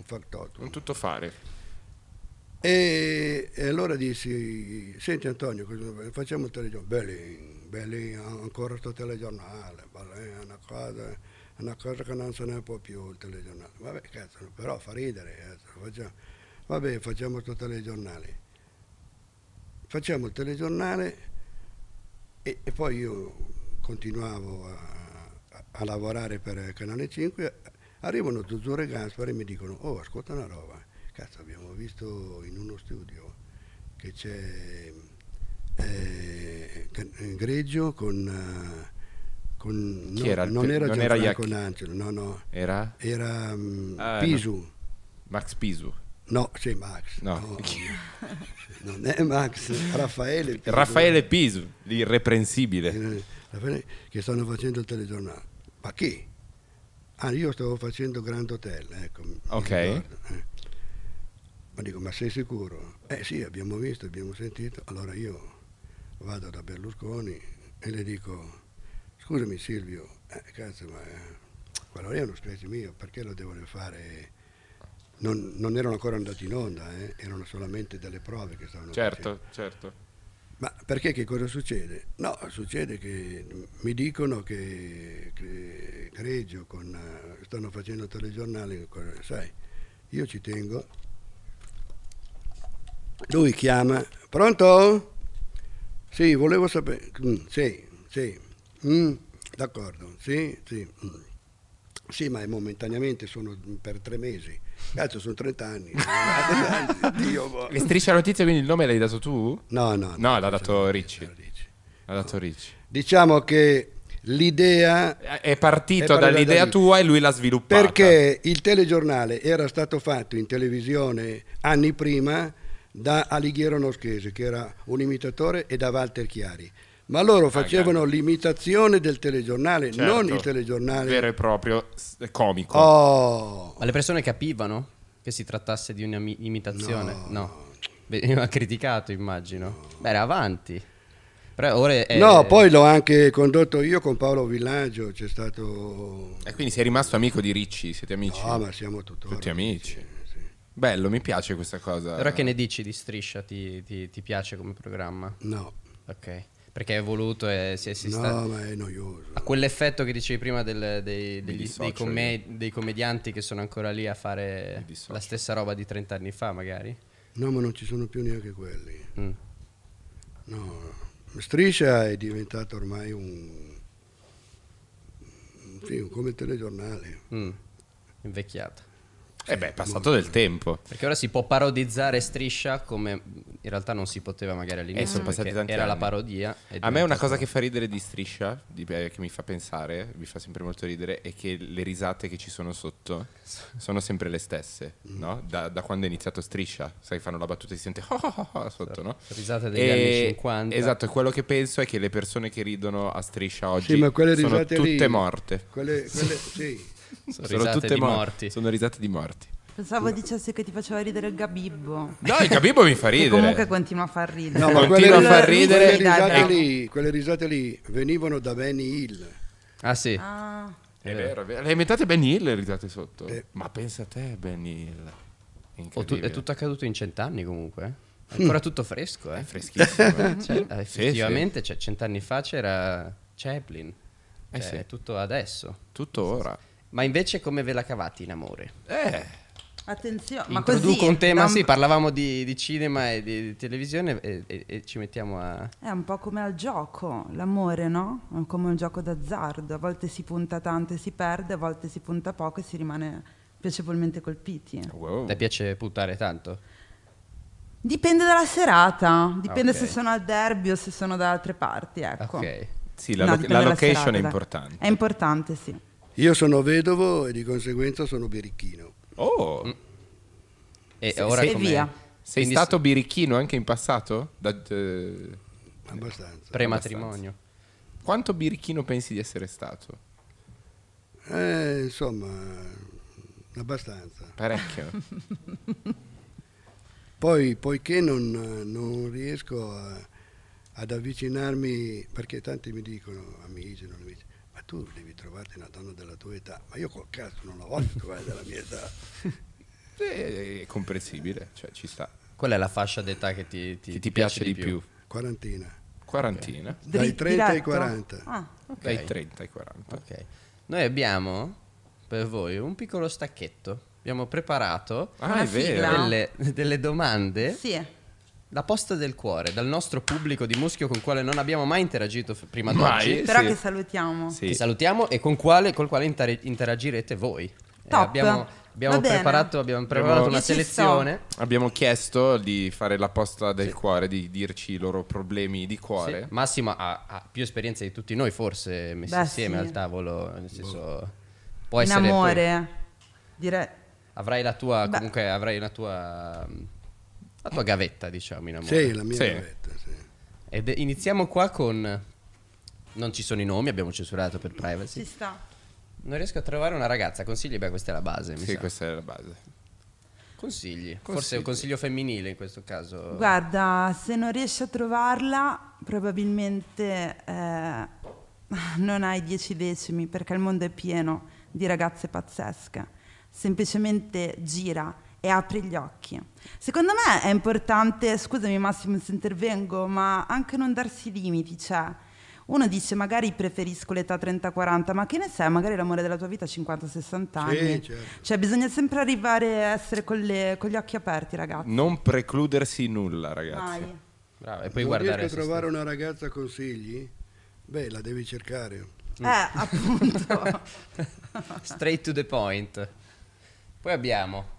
un fantotto. Un tutto fare. E, e, allora dissi, senti Antonio, facciamo il telegiornale, belli, belli ancora sto telegiornale, è una cosa, una cosa che non se ne può più il telegiornale. Vabbè, cazzo, però fa ridere, cazzo, facciamo. vabbè, facciamo questo telegiornale. Facciamo il telegiornale e, e poi io continuavo a, a, a lavorare per Canale 5 Arrivano Tuzzurro e Gaspar e mi dicono, oh ascolta una roba, cazzo abbiamo visto in uno studio che c'è eh, eh Greggio con... Uh, con, Chi no, era non era non era con Angelo, no no. Era? Era um, ah, Pisu. No. Max Pisu. No, c'è Max. No. no. non è Max, Raffaele Pisu. Raffaele Pisu, l'irreprensibile. Eh, che stanno facendo il telegiornale. Ma chi? Ah, io stavo facendo Grand Hotel, ecco. Ok. Eh. Ma dico, ma sei sicuro? Eh sì, abbiamo visto, abbiamo sentito. Allora io vado da Berlusconi e le dico, scusami Silvio, eh, cazzo, ma eh, quello lì è uno spese mio, perché lo devono fare? Non, non, erano ancora andati in onda, eh? erano solamente delle prove che stavano certo, facendo. Certo, certo. Ma perché che cosa succede? No, succede che mi dicono che, che Greggio con, stanno facendo telegiornali, sai, io ci tengo. Lui chiama, pronto? Sì, volevo sapere, mm, sì, sì, mm, d'accordo, sì, sì. Mm. Sì, ma momentaneamente sono per tre mesi Cazzo, sono 30 anni. Dio, boh. E striscia notizia, quindi il nome l'hai dato tu? No, no. No, no l'ha dato Ricci. L'ha dato Ricci. Diciamo che l'idea... È partito è dall'idea da tua e lui l'ha sviluppata. Perché il telegiornale era stato fatto in televisione anni prima da Alighiero Noschese, che era un imitatore, e da Walter Chiari ma loro facevano l'imitazione del telegiornale, certo, non il telegiornale vero e proprio comico. Oh. Ma le persone capivano che si trattasse di un'imitazione? No. no. Veniva criticato, immagino. No. Beh, era avanti. È... No, poi l'ho anche condotto io con Paolo Villaggio, c'è stato... E quindi sei rimasto amico di Ricci, siete amici? No, ah, ma siamo tuttora, tutti amici. Sì, sì. Bello, mi piace questa cosa. Però che ne dici di Striscia? Ti, ti, ti piace come programma? No. Ok perché è voluto e si è si No, ma è noioso. Ha quell'effetto che dicevi prima del, dei, degli, dei, commedi- dei, commedianti che sono ancora lì a fare la stessa roba di 30 anni fa, magari. No, ma non ci sono più neanche quelli. Mm. No, Striscia è diventato ormai un... Sì, un come il telegiornale. Mm. Invecchiata. E eh beh, è passato del tempo. Perché ora si può parodizzare Striscia come in realtà non si poteva magari eh, all'inizio. Eh, era la parodia. A me una cosa che fa ridere di Striscia, di, eh, che mi fa pensare, mi fa sempre molto ridere, è che le risate che ci sono sotto sono sempre le stesse, no? Da, da quando è iniziato Striscia, sai, fanno la battuta e si sente oh, oh, oh, sotto, no? Risate degli e, anni 50. Esatto, quello che penso è che le persone che ridono a Striscia oggi sì, sono tutte lì, morte. Quelle, quelle, sì. Sono, sono tutte di mor- morti. Sono risate di morti. Pensavo dicesse che ti faceva ridere il Gabibbo. No, il Gabibbo mi fa ridere. comunque continua a far ridere. No, ma continua a far ridere. Quelle risate, eh. lì, quelle risate lì venivano da Benny Hill. Ah sì. Ah. È vero, è vero. Le inventate Ben Hill le risate sotto? Eh. Ma pensa a te Ben Hill. Tu- è tutto accaduto in cent'anni comunque. È eh? ancora tutto fresco. Eh? È freschissimo. eh. Cioè, effettivamente, sì, sì. Cioè, cent'anni fa c'era Chaplin. Eh, cioè, eh sì. È tutto adesso. Tutto ora. Ma invece come ve la cavate in amore? Eh. Attenzione, ma Introduco così, un tema, sì, parlavamo di, di cinema e di, di televisione e, e, e, ci mettiamo a... È un po' come al gioco, l'amore, no? È come un gioco d'azzardo, a volte si punta tanto e si perde, a volte si punta poco e si rimane piacevolmente colpiti. Wow. Ti piace puntare tanto? Dipende dalla serata, dipende ah, okay. se sono al derby o se sono da altre parti, ecco. Ok. Sì, la, no, lo- la location serata, è importante. È importante, sì. Io sono vedovo e di conseguenza sono birichino. Oh! Mm. E se, ora sei, via. Sei Quindi stato birichino anche in passato? Da, eh, abbastanza. Prematrimonio. Abbastanza. Quanto birichino pensi di essere stato? Eh, insomma, abbastanza. Parecchio. Poi, poiché non, non riesco a, ad avvicinarmi, perché tanti mi dicono, amici, non amici, tu devi trovarti una donna della tua età, ma io col cazzo non la voglio trovare della mia età. È comprensibile, cioè ci sta. Qual è la fascia d'età che ti, ti, che ti piace, piace, di più? più? Quarantina. Quarantina. Okay. Dai 30 ai 40. Ah, okay. Dai 30 ai 40. Ok. Noi abbiamo per voi un piccolo stacchetto. Abbiamo preparato ah, delle, delle, domande. Sì la posta del cuore dal nostro pubblico di muschio con quale non abbiamo mai interagito prima di oggi. Però sì. che salutiamo. Sì. Che salutiamo e con quale, col quale inter interagirete voi. Eh, abbiamo, abbiamo, preparato, abbiamo, preparato, abbiamo, una selezione. So. Abbiamo chiesto di fare la posta del sì. cuore, di dirci i loro problemi di cuore. Sì. Massimo ha, ha, più esperienza di tutti noi, forse, messi Beh, insieme sì. al tavolo. Nel boh. senso, può In essere. In amore, direi. Avrai la tua. Beh. Comunque, avrai la tua mm, la tua gavetta, diciamo, in amore. Sì, la mia Sì. gavetta, sì. Ed iniziamo qua con... Non ci sono i nomi, abbiamo censurato per privacy. Ci sta. Non riesco a trovare una ragazza, consigli? Beh, questa è la base, mi Sì, sa. questa è la base. Consigli. Forse un consiglio femminile in questo caso. Guarda, se non riesci a trovarla, probabilmente eh, non hai dieci decimi perché il mondo è pieno di ragazze pazzesche. Semplicemente gira e apri gli occhi. Secondo me è importante, scusami Massimo se intervengo, ma anche non darsi limiti, cioè uno dice magari preferisco l'età 30-40, ma che ne sai, magari l'amore della tua vita 50-60 anni. Sì, certo. Cioè bisogna sempre arrivare a essere con, le, con, gli occhi aperti, ragazzi. Non precludersi nulla, ragazzi. Bravo, e poi non guardare Se a trovare una ragazza consigli? Beh, la devi cercare. Eh, appunto. Straight to the point. Poi abbiamo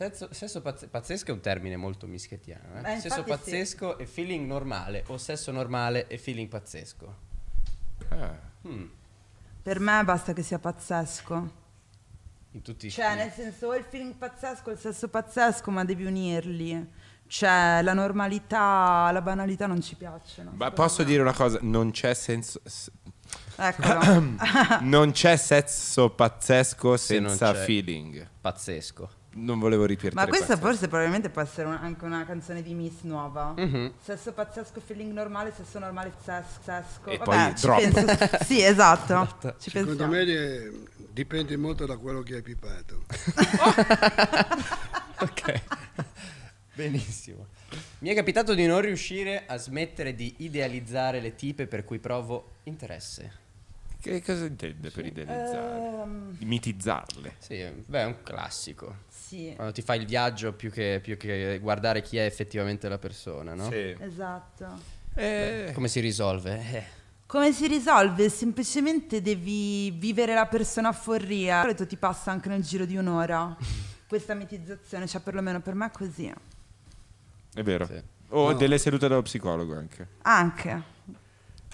Sesso, sesso pazz- pazzesco è un termine molto mischietiano. Eh? Beh, sesso pazzesco sì. e feeling normale, o sesso normale e feeling pazzesco. Ah. Hmm. Per me basta che sia pazzesco. In tutti i cioè, nel senso, o il feeling pazzesco, il sesso pazzesco, ma devi unirli. Cioè, la normalità, la banalità non ci piacciono. Ma posso me. dire una cosa? Non c'è senso. Ecco. non c'è sesso pazzesco senza se feeling. Pazzesco non volevo ripetere. Ma questa pazzesco. forse probabilmente può essere un, anche una canzone di Miss nuova. Mm-hmm. Sesso pazzesco, feeling normale, sesso normale, sesco. E Vabbè, poi drop. sì, esatto. esatto. Ci Secondo pensiamo. me eh, dipende molto da quello che hai pipato. ok. Benissimo. Mi è capitato di non riuscire a smettere di idealizzare le tipe per cui provo interesse. Che cosa intende per idealizzare? Um... Mitizzarle. Sì, beh, è un classico. Sì. Quando ti fai il viaggio più che, più che guardare chi è effettivamente la persona, no? Sì. Esatto. Eh. Beh, come si risolve? Eh. Come si risolve? Semplicemente devi vivere la persona a forria. Di solito ti passa anche nel giro di un'ora questa mitizzazione, cioè perlomeno per me è così. È vero. Sì. O no. delle sedute dallo psicologo anche. Anche.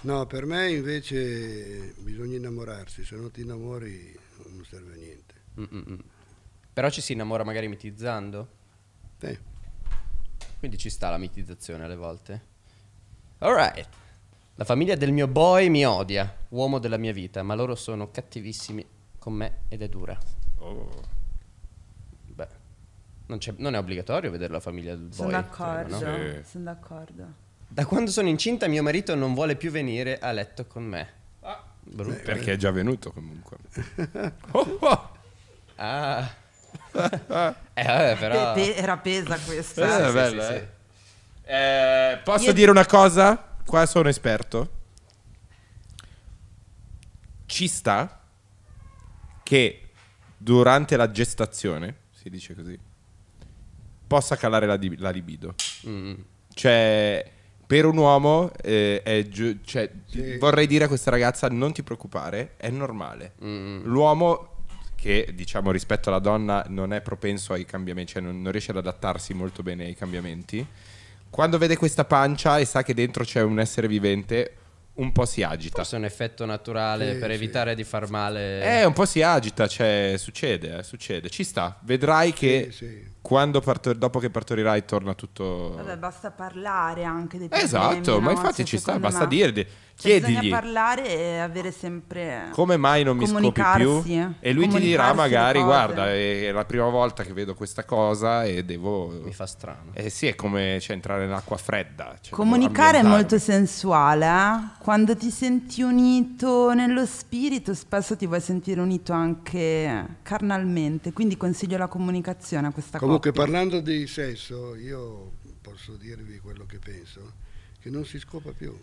No, per me invece bisogna innamorarsi, se non ti innamori non serve a niente. Mm-mm. Però ci si innamora magari mitizzando. Sì. Quindi ci sta la mitizzazione alle volte. Alright. La famiglia del mio boy mi odia, uomo della mia vita, ma loro sono cattivissimi con me ed è dura. Oh. Beh, non, non è obbligatorio vedere la famiglia del boy. sono D'accordo, no? sì. Sono d'accordo. Da quando sono incinta mio marito non vuole più venire a letto con me. Ah. Brutto. Perché è già venuto comunque. oh, oh. Ah eh, vabbè, però... Pe- era pesa questa. Eh, sì, bella, sì, eh. Eh, posso Io... dire una cosa? Qua sono esperto. Ci sta che durante la gestazione, si dice così, possa calare la, di- la libido. Mm. Cioè, per un uomo, eh, giu- cioè, sì. vorrei dire a questa ragazza: non ti preoccupare, è normale. Mm. L'uomo che diciamo rispetto alla donna non è propenso ai cambiamenti, cioè non, non riesce ad adattarsi molto bene ai cambiamenti, quando vede questa pancia e sa che dentro c'è un essere vivente, un po' si agita. Forse è un effetto naturale sì, per sì. evitare di far male. Eh, un po' si agita, cioè succede, eh, succede. Ci sta. Vedrai che sì, quando partor- dopo che partorirai torna tutto... Vabbè, basta parlare anche dei problemi. Esatto, no? ma infatti cioè, ci sta, basta me... dirgli, chiedigli. Cioè, bisogna parlare e avere sempre... Come mai non mi scopri più? E lui ti dirà magari, guarda, è la prima volta che vedo questa cosa e devo... Mi fa strano. Eh sì, è come cioè, entrare in acqua fredda. Cioè, Comunicare è molto sensuale, eh? Quando ti senti unito nello spirito, spesso ti vuoi sentire unito anche carnalmente, quindi consiglio la comunicazione a questa Comunque, cosa. Comunque parlando di sesso, io posso dirvi quello che penso, che non si scopa più.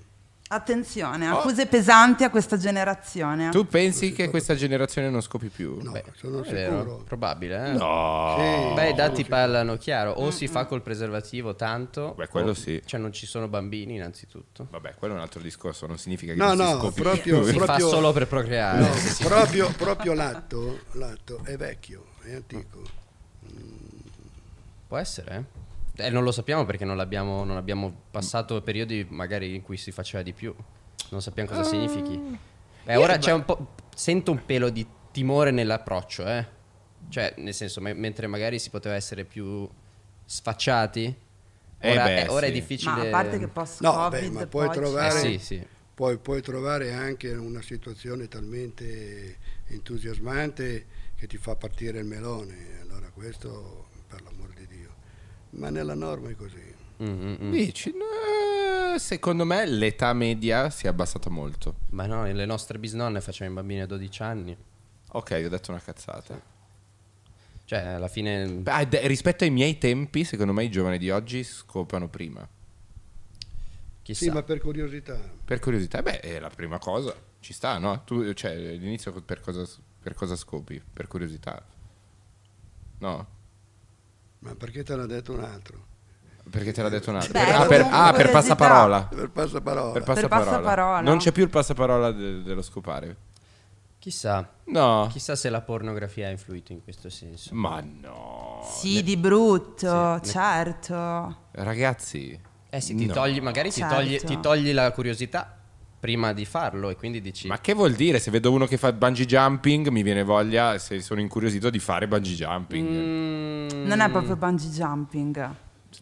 Attenzione, oh. accuse oh. pesanti a questa generazione. Tu pensi che questa generazione non scopi più? No, Beh, sono sicuro. Vero, probabile, eh? No. Sì, Beh, i dati parlano chiaro, o mm-hmm. si fa col preservativo tanto. Beh, quello o, sì. Cioè non ci sono bambini innanzitutto. Vabbè, quello è un altro discorso, non significa che no, non no, si scopi proprio, più. Si proprio, fa solo per procreare. No, proprio, proprio l'atto, l'atto, è vecchio, è antico. Mm Può essere, eh? eh? non lo sappiamo perché non, abbiamo, non abbiamo passato periodi magari in cui si faceva di più. Non sappiamo cosa uh, significhi. Mm. Beh, ora c'è un po'. Sento un pelo di timore nell'approccio, eh. Cioè, nel senso, ma mentre magari si poteva essere più sfacciati, eh ora, eh beh, eh, ora sì. è difficile. Ma a parte che post no, COVID, beh, puoi poi trovare. Eh sì, sì. Poi puoi trovare anche una situazione talmente entusiasmante che ti fa partire il melone. Allora, questo ma nella norma è così. Mm, mm, mm, Dici, no, secondo me l'età media si è abbassata molto. Ma no, le nostre bisnonne facevano i bambini a 12 anni. Ok, ho detto una cazzata. Cioè, alla fine... Beh, rispetto ai miei tempi, secondo me i giovani di oggi scopano prima. Chissà. Sì, ma per curiosità. Per curiosità, beh, è la prima cosa. Ci sta, no? Tu, cioè, all'inizio per cosa, per cosa scopi? Per curiosità. No? Ma perché te l'ha detto un altro? Perché te l'ha detto un altro? Beh, ah, per, ah, per passaparola. Per passaparola. Per passaparola. Per passaparola. Non c'è più il passaparola de- dello scopare. Chissà. No. Chissà se la pornografia ha influito in questo senso. Ma no. Sì, ne... di brutto, sì. certo. Ragazzi. Eh sì, ti no. togli, magari certo. ti, togli, ti togli la curiosità prima di farlo e quindi dici... Ma che vuol dire? Se vedo uno che fa bungee jumping mi viene voglia, se sono incuriosito, di fare bungee jumping. Mm. Non è proprio bungee jumping.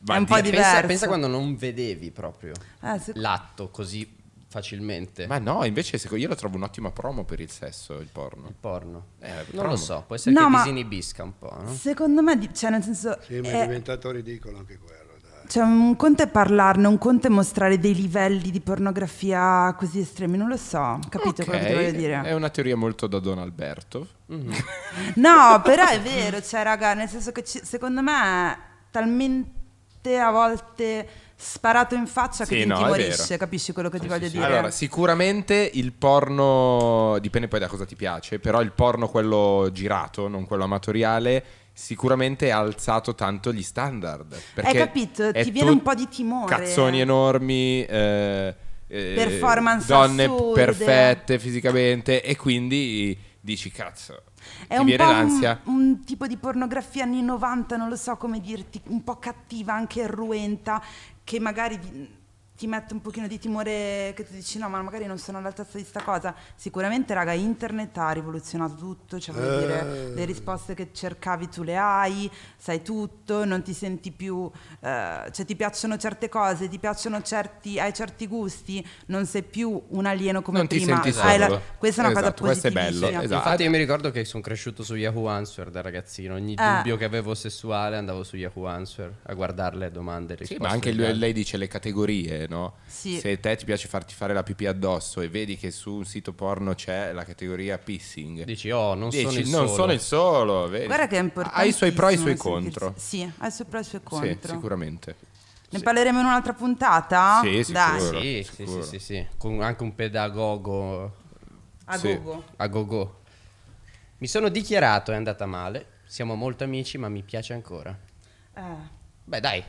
Bungee. È un po' diverso. Pensa, pensa quando non vedevi proprio eh, se... l'atto così facilmente. Ma no, invece io lo trovo un'ottima promo per il sesso, il porno. Il porno. Eh, non promo. lo so, può essere no, che disinibisca un po'. No? Secondo me, cioè nel senso... Sì, ma è, è eh, diventato ridicolo anche quello. Cioè, un conto è parlarne, un conto è mostrare dei livelli di pornografia così estremi, non lo so, capito okay. quello che ti voglio dire? È una teoria molto da Don Alberto. Mm-hmm. no, però è vero, cioè, raga, nel senso che ci, secondo me è talmente a volte sparato in faccia sì, che no, ti morisce, capisci quello che sì, ti sì, voglio dire? Allora, sicuramente il porno dipende poi da cosa ti piace, però il porno quello girato, non quello amatoriale sicuramente ha alzato tanto gli standard. Hai capito? Ti viene un po' di timore. Cazzoni enormi. Eh, eh, performance donne assurde. perfette fisicamente e quindi dici cazzo è un viene Un, un, tipo di pornografia anni 90, non lo so come dirti, un po' cattiva, anche ruenta, che magari ti mette un pochino di timore che tu dici no ma magari non sono all'altezza di sta cosa sicuramente raga internet ha rivoluzionato tutto cioè voglio eh. le risposte che cercavi tu le hai sai tutto non ti senti più eh, cioè ti piacciono certe cose ti piacciono certi hai certi gusti non sei più un alieno come non prima ti senti La, questa è una esatto, cosa questo è bello esatto. infatti io mi ricordo che sono cresciuto su Yahoo Answer da ragazzino ogni eh. dubbio che avevo sessuale andavo su Yahoo Answer a guardare le domande e risposte sì ma anche lui, lei dice le categorie male, no? Sì. Se te ti piace farti fare la pipì addosso e vedi che su un sito porno c'è la categoria pissing, dici, oh, non, dici, sono, il non sono il solo. Vedi? Guarda che è importante. Ha i suoi pro e i suoi contro. Sì, ha i suoi pro e i suoi contro. Sì, sicuramente. Ne sì. parleremo in un'altra puntata? Sì, sicuro, Dai. Sì, sicuro. sì, sì, sì, Con anche un pedagogo. A sì. gogo. A gogo. Mi sono dichiarato, è andata male. Siamo molto amici, ma mi piace ancora. Eh. Beh, dai,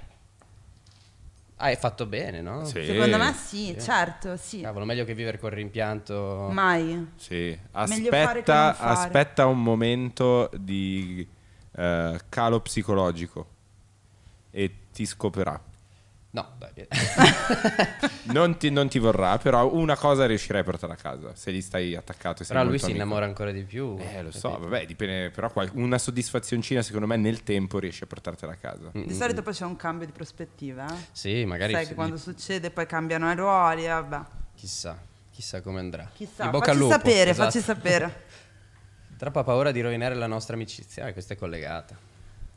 Ah, hai fatto bene, no? Sì. Secondo me sì, sì, certo, sì. Cavolo, meglio che vivere col rimpianto. Mai. Sì. Aspetta, aspetta un momento di uh, calo psicologico e ti scoprirà. No, dai. non, ti, non, ti, vorrà, però una cosa riuscirai a portare a casa se gli stai attaccato. E però lui si amico. innamora ancora di più. Eh, lo so, vabbè, dipende. Però qual- una soddisfazioncina, secondo me, nel tempo riesce a portartela a casa. Mm-hmm. Di mm, solito mm. poi c'è un cambio di prospettiva. Eh? Sì, magari. Sai che quando gli... succede poi cambiano i ruoli, vabbè. Chissà, chissà come andrà. Chissà, facci sapere, esatto. facci sapere. Troppa paura di rovinare la nostra amicizia, eh, questa è collegata.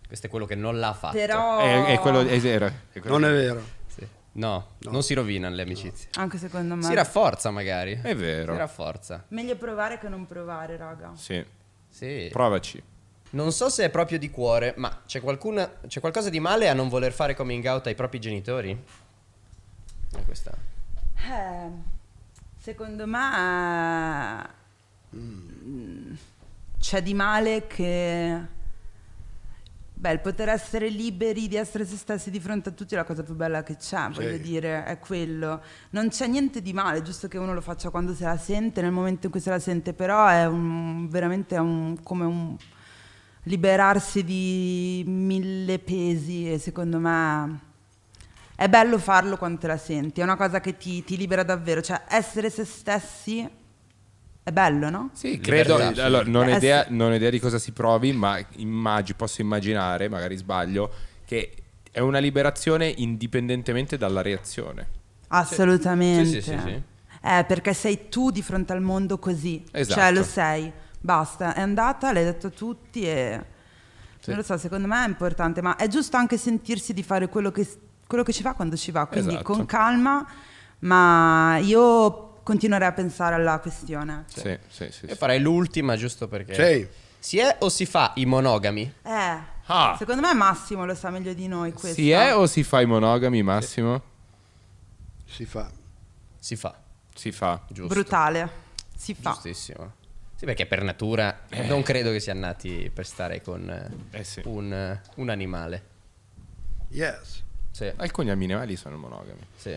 Questo è quello che non l'ha fatto. Però... È, è quello, è vero. È quello non che... è vero. Sì. No, no, non si rovinano le amicizie. No. Anche secondo me. Si rafforza magari. È vero. Si rafforza. Meglio provare che non provare, raga. Sì. Sì. Provaci. Non so se è proprio di cuore, ma c'è, qualcuna, c'è qualcosa di male a non voler fare coming out ai propri genitori? È eh, questa. Eh, secondo me... Mm. C'è di male che Beh, il poter essere liberi di essere se stessi di fronte a tutti è la cosa più bella che c'è, sì. voglio dire, è quello. Non c'è niente di male, giusto che uno lo faccia quando se la sente, nel momento in cui se la sente, però è un, veramente un, come un liberarsi di mille pesi e secondo me è bello farlo quando te la senti, è una cosa che ti, ti libera davvero, cioè essere se stessi è bello, no? Sì, credo. Allora, non, ho eh, idea, non ho idea di cosa si provi, ma immag- posso immaginare, magari sbaglio, che è una liberazione indipendentemente dalla reazione. Assolutamente. Sì, sì, sì, sì. Eh, perché sei tu di fronte al mondo così. Esatto. Cioè, lo esatto. sei. Basta, è andata, l'hai detto a tutti e... Sì. Non lo so, secondo me è importante, ma è giusto anche sentirsi di fare quello che, quello che ci va quando ci va, quindi esatto. con calma, ma io continuerei a pensare alla questione. Sì, sì, sì. sì. farei l'ultima giusto perché... Sì. Si è o si fa i monogami? Eh. Ah. Secondo me Massimo lo sa meglio di noi questo. Si è o si fa i monogami Massimo? Si fa. Si fa. Si fa, giusto. Brutale. Si fa. Giustissimo. Sì, perché per natura eh. non credo che siano nati per stare con eh sì. un, un, animale. Yes. Sì. Alcuni animali sono monogami. Sì.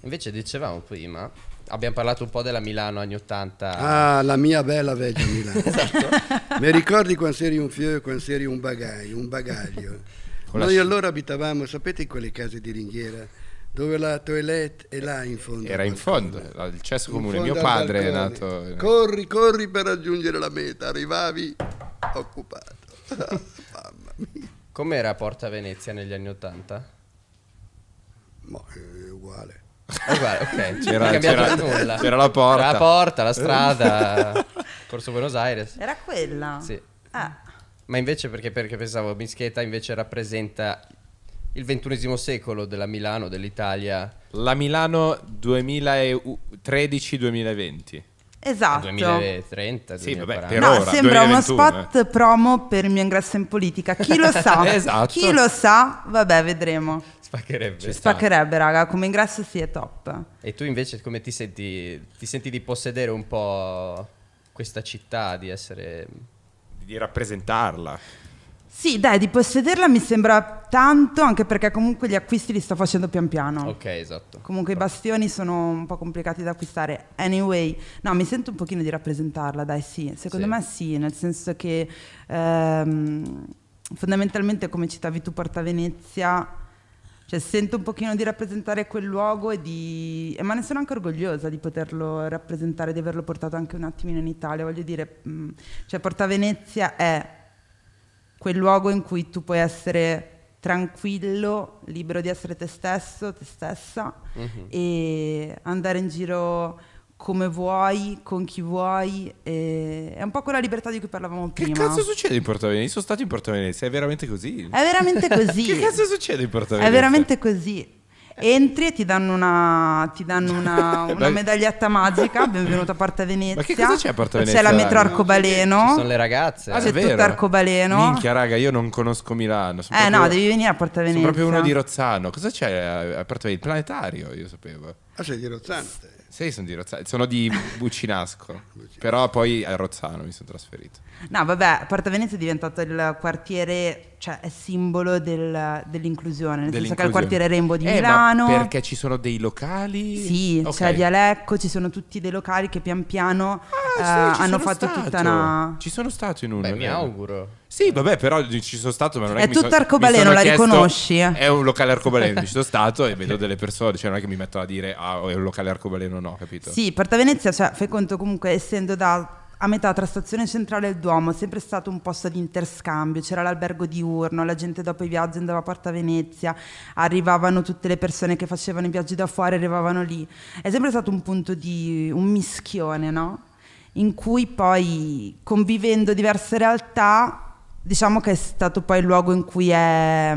Invece dicevamo prima abbiamo parlato un po' della Milano anni 80. Ah, la mia bella vecchia Milano. esatto. Mi ricordi quando eri un fiore, quando eri un bagaglio, un bagaglio. Noi allora abitavamo, sapete, in quelle case di ringhiera dove la toilette è là in fondo. Era in fondo, il cesso comune. Mio padre è nato. Corri, corri per raggiungere la meta, arrivavi occupato. Mamma mia. Com'era Porta Venezia negli anni 80? Ma è eh, uguale. Ah, ok, c'era, c'era, nulla. c'era la porta. C'era la porta, la strada, Corso Buenos Aires. Era quella? Sì. Ah. Ma invece perché, perché pensavo, Mischeta invece rappresenta il ventunesimo secolo della Milano, dell'Italia. La Milano 2013-2020. Esatto. 2030, sì, 2040. Vabbè, no, ora, sembra 2021, uno spot promo per il mio ingresso in politica. Chi lo sa? esatto. Chi lo sa? Vabbè, vedremo spaccherebbe. Ci spaccherebbe, raga, come ingresso sì è top. E tu invece come ti senti? Ti senti di possedere un po' questa città, di essere... Di rappresentarla. Sì, dai, di possederla mi sembra tanto, anche perché comunque gli acquisti li sto facendo pian piano. Ok, esatto. Comunque i bastioni sono un po' complicati da acquistare. Anyway, no, mi sento un pochino di rappresentarla, dai, sì. Secondo sì. me sì, nel senso che ehm, fondamentalmente come citavi tu Porta Venezia cioè sento un pochino di rappresentare quel luogo e di... ma ne sono anche orgogliosa di poterlo rappresentare, di averlo portato anche un attimino in Italia. Voglio dire, mm, cioè Porta Venezia è quel luogo in cui tu puoi essere tranquillo, libero di essere te stesso, te stessa mm-hmm. e andare in giro come vuoi, con chi vuoi. è un po' quella libertà di cui parlavamo prima. Che cazzo succede in Porto Venezia? Sono stato in Porto Venezia, è veramente così? È veramente così. che cazzo succede in Porto Venezia? È veramente così. Entri e ti danno una, ti danno una, una medaglietta magica, benvenuto a Porta Venezia. Ma che cosa c'è a Porta Venezia? C'è la metro arcobaleno. Ci sono le ragazze. Ah, c'è vero? tutto arcobaleno. Minchia raga, io non conosco Milano. Sono eh proprio, no, devi venire a Porta Venezia. Sono proprio uno di Rozzano. Cosa c'è a Porta Venezia? Il planetario, io sapevo. Ah, sei di Rozzano Sì, sono di Rozzano. Sono di Bucinasco. Bucinasco. Però poi a Rozzano mi sono trasferito. No, vabbè, Porta Venezia è diventato il quartiere, cioè è simbolo del- dell'inclusione, nel senso che è il quartiere Rainbow di Eh, ma Milano. perché ci sono dei locali? Sì, Ok. c'è Vialecco, ci sono tutti dei locali che pian piano Ah, eh, sì, ci hanno sono fatto stato. tutta una... Ci sono stato in uno. Beh, mi auguro. Sì, vabbè, però ci sono stato, ma non è, È che mi tutto so- arcobaleno, sono la chiesto- riconosci? Eh. È un locale arcobaleno, ci sono stato e vedo delle persone, cioè non è che mi metto a dire ah, è un locale arcobaleno, o no, capito? Sì, Porta Venezia, cioè, fai conto comunque, essendo da a metà tra stazione centrale e Duomo, è sempre stato un posto di interscambio, c'era l'albergo diurno, la gente dopo i viaggi andava a Porta Venezia, arrivavano tutte le persone che facevano i viaggi da fuori, arrivavano lì. È sempre stato un punto di un mischione, no? In cui poi convivendo diverse realtà, diciamo che è stato poi il luogo in cui è,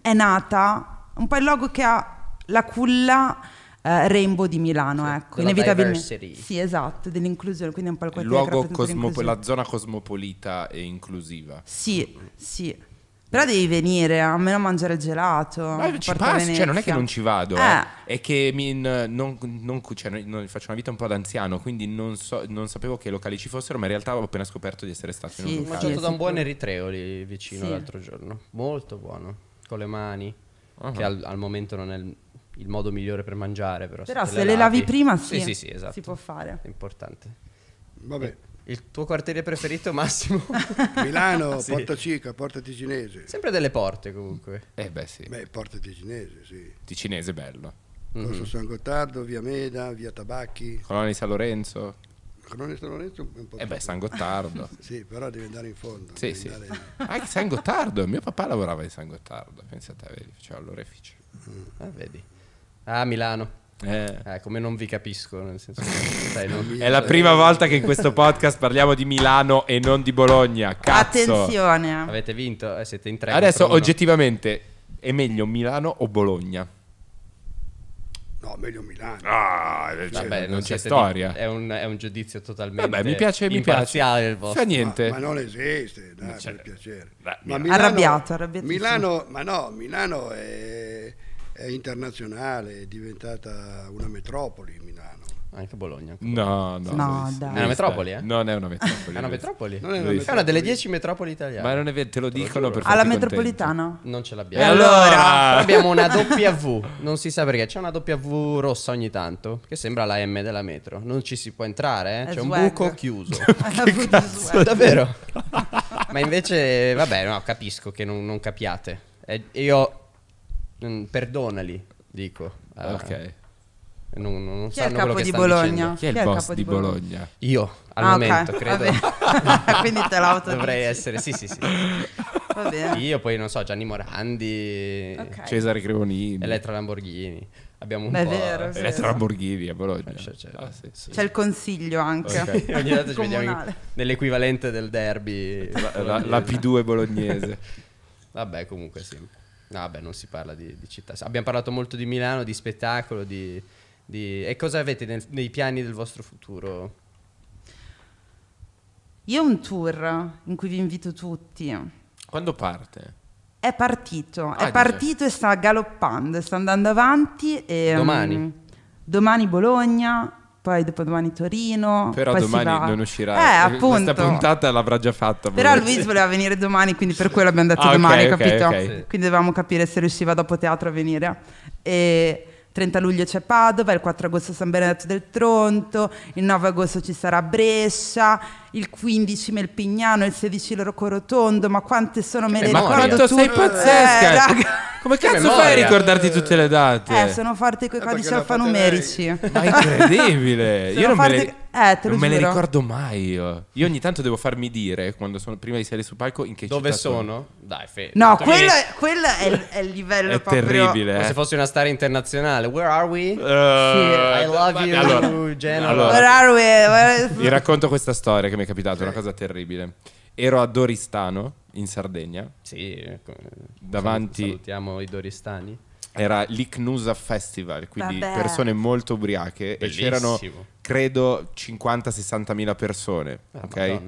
è nata, un po' il luogo che ha la culla eh, Rainbow di Milano, sì, ecco, inevitabilmente. Sì, esatto, dell'inclusione, quindi è un po' il quartiere luogo cosmopo- la zona cosmopolita e inclusiva. Sì, sì. Però devi venire, almeno a mangiare il gelato. Ma ci passo, cioè non è che non ci vado, eh. Eh. è che mi, non, non, cioè, non, faccio una vita un po' d'anziano, quindi non, so, non, sapevo che locali ci fossero, ma in realtà avevo appena scoperto di essere stato sì, in un locale. Ho mangiato da un buon eritreo lì vicino sì. l'altro giorno, molto buono, con le mani, uh-huh. che al, al momento non è il il modo migliore per mangiare. Però, però se, se le, lavi, lavi prima sì, sì, sì, esatto. si può fare. È importante. Vabbè. Il tuo quartiere preferito, Massimo? Milano, sì. Porta Cica, Porta Ticinese. Sempre delle porte comunque. Eh beh sì. Beh, Porta Ticinese, sì. Ticinese bello. Mm-hmm. San Gottardo, Via Meda, Via Tabacchi. Colonia di San Lorenzo. Colonia di San Lorenzo un po'. Eh beh, San Gottardo. sì, però devi andare in fondo. Sì, sì. Andare... Anche San Gottardo, mio papà lavorava in San Gottardo, pensate, vedi, faceva l'orefice. Mm. Ah, vedi. Ah, Milano. Eh. eh. come non vi capisco, nel senso che, sai, non... è la prima volta che in questo podcast parliamo di Milano e non di Bologna. Cazzo. Attenzione. Avete vinto, eh, siete in tre. Adesso oggettivamente è meglio Milano o Bologna? No, meglio Milano. Ah, eh, cioè, Vabbè, non, c'è storia. È un, è un, giudizio totalmente Vabbè, mi piace, mi piace. il vostro. Fa niente. Ma, ma non esiste, dai, cioè, per piacere. Beh, Milano, arrabbiato, arrabbiato. Milano, ma no, Milano è è internazionale, è diventata una metropoli Milano. Anche Bologna. Anche no, no. no dai. È una metropoli, eh? Non è una metropoli. è una metropoli? Non è una, metropoli. È una delle dieci metropoli italiane. Ma non è vero, te lo te dicono lo per Alla metropolitana? Contenti. Non ce l'abbiamo. E allora? abbiamo una W, non si sa perché. C'è una W rossa ogni tanto, che sembra la M della metro. Non ci si può entrare, eh? C'è un buco chiuso. è Davvero? Ma invece, vabbè, no, capisco che non, non capiate. Eh, io Mm, perdonali, dico. Ah, ok. Non, non Chi è il capo di Bologna? Chi è il Chi è il boss di Bologna? Io al Ah, ok, momento credo Quindi te l'auto dovrei essere. Sì, sì, sì. Va bene. Io poi non so, Gianni Morandi, Ok. Cesare Cremonini. Elettra Lamborghini. Abbiamo un Beh, po'. vero, è eh. Elettra Lamborghini a Bologna. Eh, cioè, Ah, sì, sì. C'è il consiglio anche. Ok. Ogni tanto ci vediamo in- nell'equivalente del derby. La, la- la P2 bolognese. Vabbè, comunque sì. No, beh, non si parla di, di, città. Abbiamo parlato molto di Milano, di spettacolo, di... di... E cosa avete nel, nei piani del vostro futuro? Io ho un tour in cui vi invito tutti. Quando parte? È partito, ah, è partito e sta galoppando, sta andando avanti. E, domani? Um, domani Bologna, poi dopodomani Torino. Però domani non uscirà. Eh, eh, appunto. Questa puntata l'avrà già fatta. Però Luis voleva venire domani, quindi per quello abbiamo detto ah, domani, okay, capito? Okay, okay. Quindi dovevamo capire se riusciva dopo teatro a venire. E 30 luglio c'è Padova, il 4 agosto San Benedetto del Tronto, il 9 agosto ci sarà Brescia, il 15 Melpignano, il 16 Rocco Rotondo, ma quante sono me le eh, ma quanto sei pazzesca! Eh, Come cazzo memoria. fai a ricordarti tutte le date? Eh, sono forte con i eh, codici alfanumerici. Ma incredibile! Io non forte... me le... Eh, te lo non me giuro. le ricordo mai. Io. io ogni tanto devo farmi dire, quando sono, prima di salire sul palco, in che Dove città sono? Dai, Fede. No, quello, è, quello è, il, è il livello è proprio... terribile. Come eh? se fosse una star internazionale. Where are we? Uh, I love you, allora, Genova. Allora, Where are we? vi racconto questa storia che mi è capitata, okay. una cosa terribile. Ero a Doristano, in Sardegna. Sì, ecco, eh, davanti... Salutiamo i doristani era l'Iknusa Festival, quindi Vabbè. persone molto ubriache Bellissimo. e c'erano credo 50-60 mila persone. Ah, ok?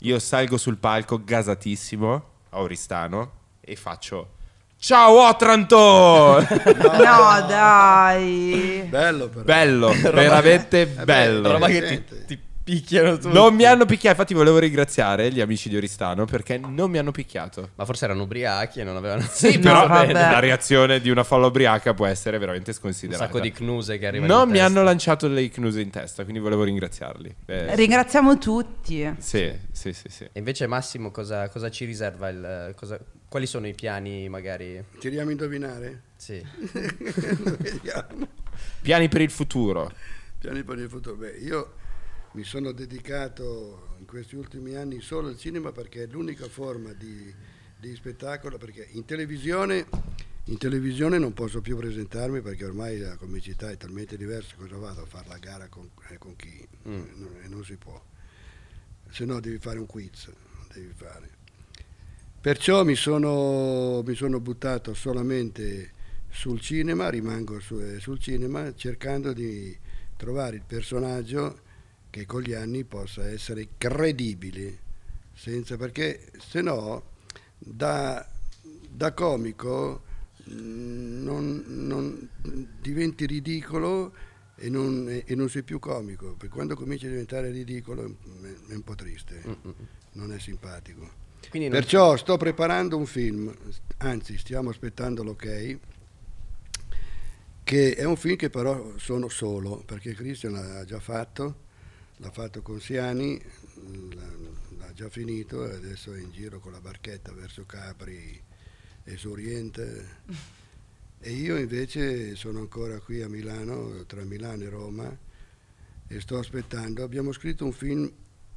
Io salgo sul palco gasatissimo a Oristano e faccio Ciao Otranto! no, no dai! Bello però. Bello, veramente eh, bello. bello. Roba che ti, ti picchiano tutti. Non mi hanno picchiato, infatti volevo ringraziare gli amici di Oristano perché non mi hanno picchiato. Ma forse erano ubriachi e non avevano... Sì, però vabbè. la reazione di una folla ubriaca può essere veramente sconsiderata. Un sacco di cnuse che arrivano Non mi testa. hanno lanciato le cnuse in testa, quindi volevo ringraziarli. Eh, Ringraziamo sì. tutti. Sì, sì, sì, sì, E invece Massimo cosa, cosa ci riserva? Il, eh, cosa, quali sono i piani magari? Tiriamo a indovinare? Sì. Piani per il futuro. Piani per il futuro. Beh, io mi sono dedicato in questi ultimi anni solo al cinema perché è l'unica forma di, di spettacolo, perché in televisione, in televisione, non posso più presentarmi perché ormai la comicità è talmente diversa, cosa vado a fare la gara con, eh, con chi? Mm. Non, non si può, se no devi fare un quiz, devi fare. Perciò mi sono, mi sono, buttato solamente sul cinema, rimango su, eh, sul cinema cercando di trovare il personaggio che con gli anni possa essere credibile, senza, perché se no da, da comico mm, non, non, diventi ridicolo e non, e non, sei più comico, perché quando cominci a diventare ridicolo è un po' triste, mm, mm, non è simpatico. Perciò sto preparando un film, anzi stiamo aspettando l'ok, che è un film che però sono solo, perché Christian l'ha già fatto l'ha fatto con Siani, l'ha già finito e adesso è in giro con la barchetta verso Capri e su Oriente. E io invece sono ancora qui a Milano, tra Milano e Roma, e sto aspettando. Abbiamo scritto un film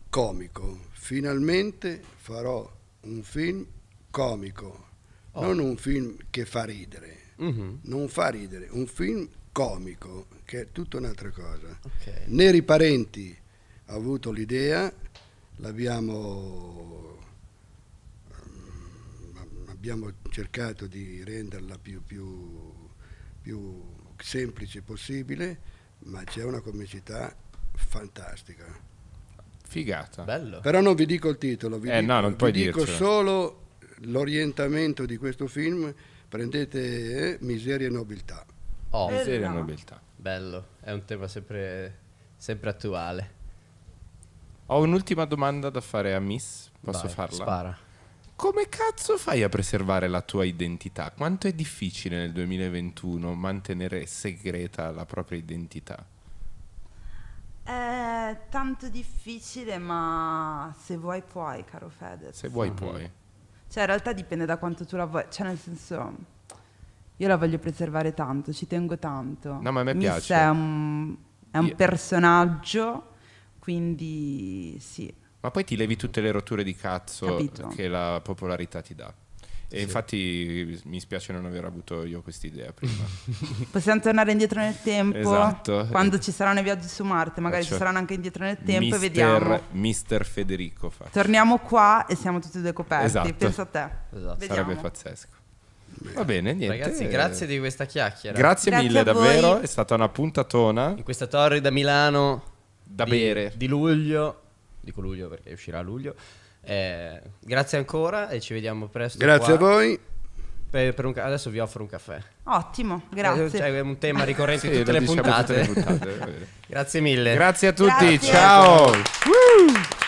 comico. Finalmente farò un film comico, oh. non un film che fa ridere. Uh-huh. Non fa ridere, un film comico, che è tutta un'altra cosa. Okay. Neri Parenti, avuto l'idea, l'abbiamo ehm, abbiamo cercato di renderla più, più, più semplice possibile, ma c'è una comicità fantastica. Figata. Bello. Però non vi dico il titolo, vi, eh, dico, no, vi dico, solo l'orientamento di questo film. Prendete eh, Miseria e Nobiltà. Oh, Miseria e Nobiltà. Bello, è un tema sempre, sempre attuale. Ho un'ultima domanda da fare a Miss. Posso Vai, farla? Spara. Come cazzo fai a preservare la tua identità? Quanto è difficile nel 2021 mantenere segreta la propria identità? È tanto difficile, ma se vuoi puoi, caro Fedez. Se vuoi mhm. puoi. Cioè, in realtà dipende da quanto tu la vuoi. Cioè, nel senso, io la voglio preservare tanto, ci tengo tanto. No, ma a me Miss piace. È un, è un io... personaggio quindi sì. Ma poi ti levi tutte le rotture di cazzo Capito. che la popolarità ti dà. E sì. infatti mi spiace non aver avuto io questa idea prima. Possiamo tornare indietro nel tempo. Esatto. Quando ci saranno i viaggi su Marte, magari cioè, ci saranno anche indietro nel tempo mister, e vediamo. Mister Federico fa. Torniamo qua e siamo tutti e due coperti. Esatto. Pensa a te. Esatto. Sarebbe pazzesco. Va bene, niente. Ragazzi, grazie di questa chiacchiera. Grazie, grazie mille, davvero. È stata una puntatona. In questa torre da Milano da di, bere di luglio. Dico luglio perché uscirà a luglio. Eh, grazie ancora e ci vediamo presto. Grazie qua. a voi. Per, per un, adesso vi offro un caffè. Ottimo, grazie. Eh, cioè, è un tema ricorrente in tutte, le diciamo tutte, le puntate. grazie mille. Grazie a tutti, grazie. ciao. Grazie.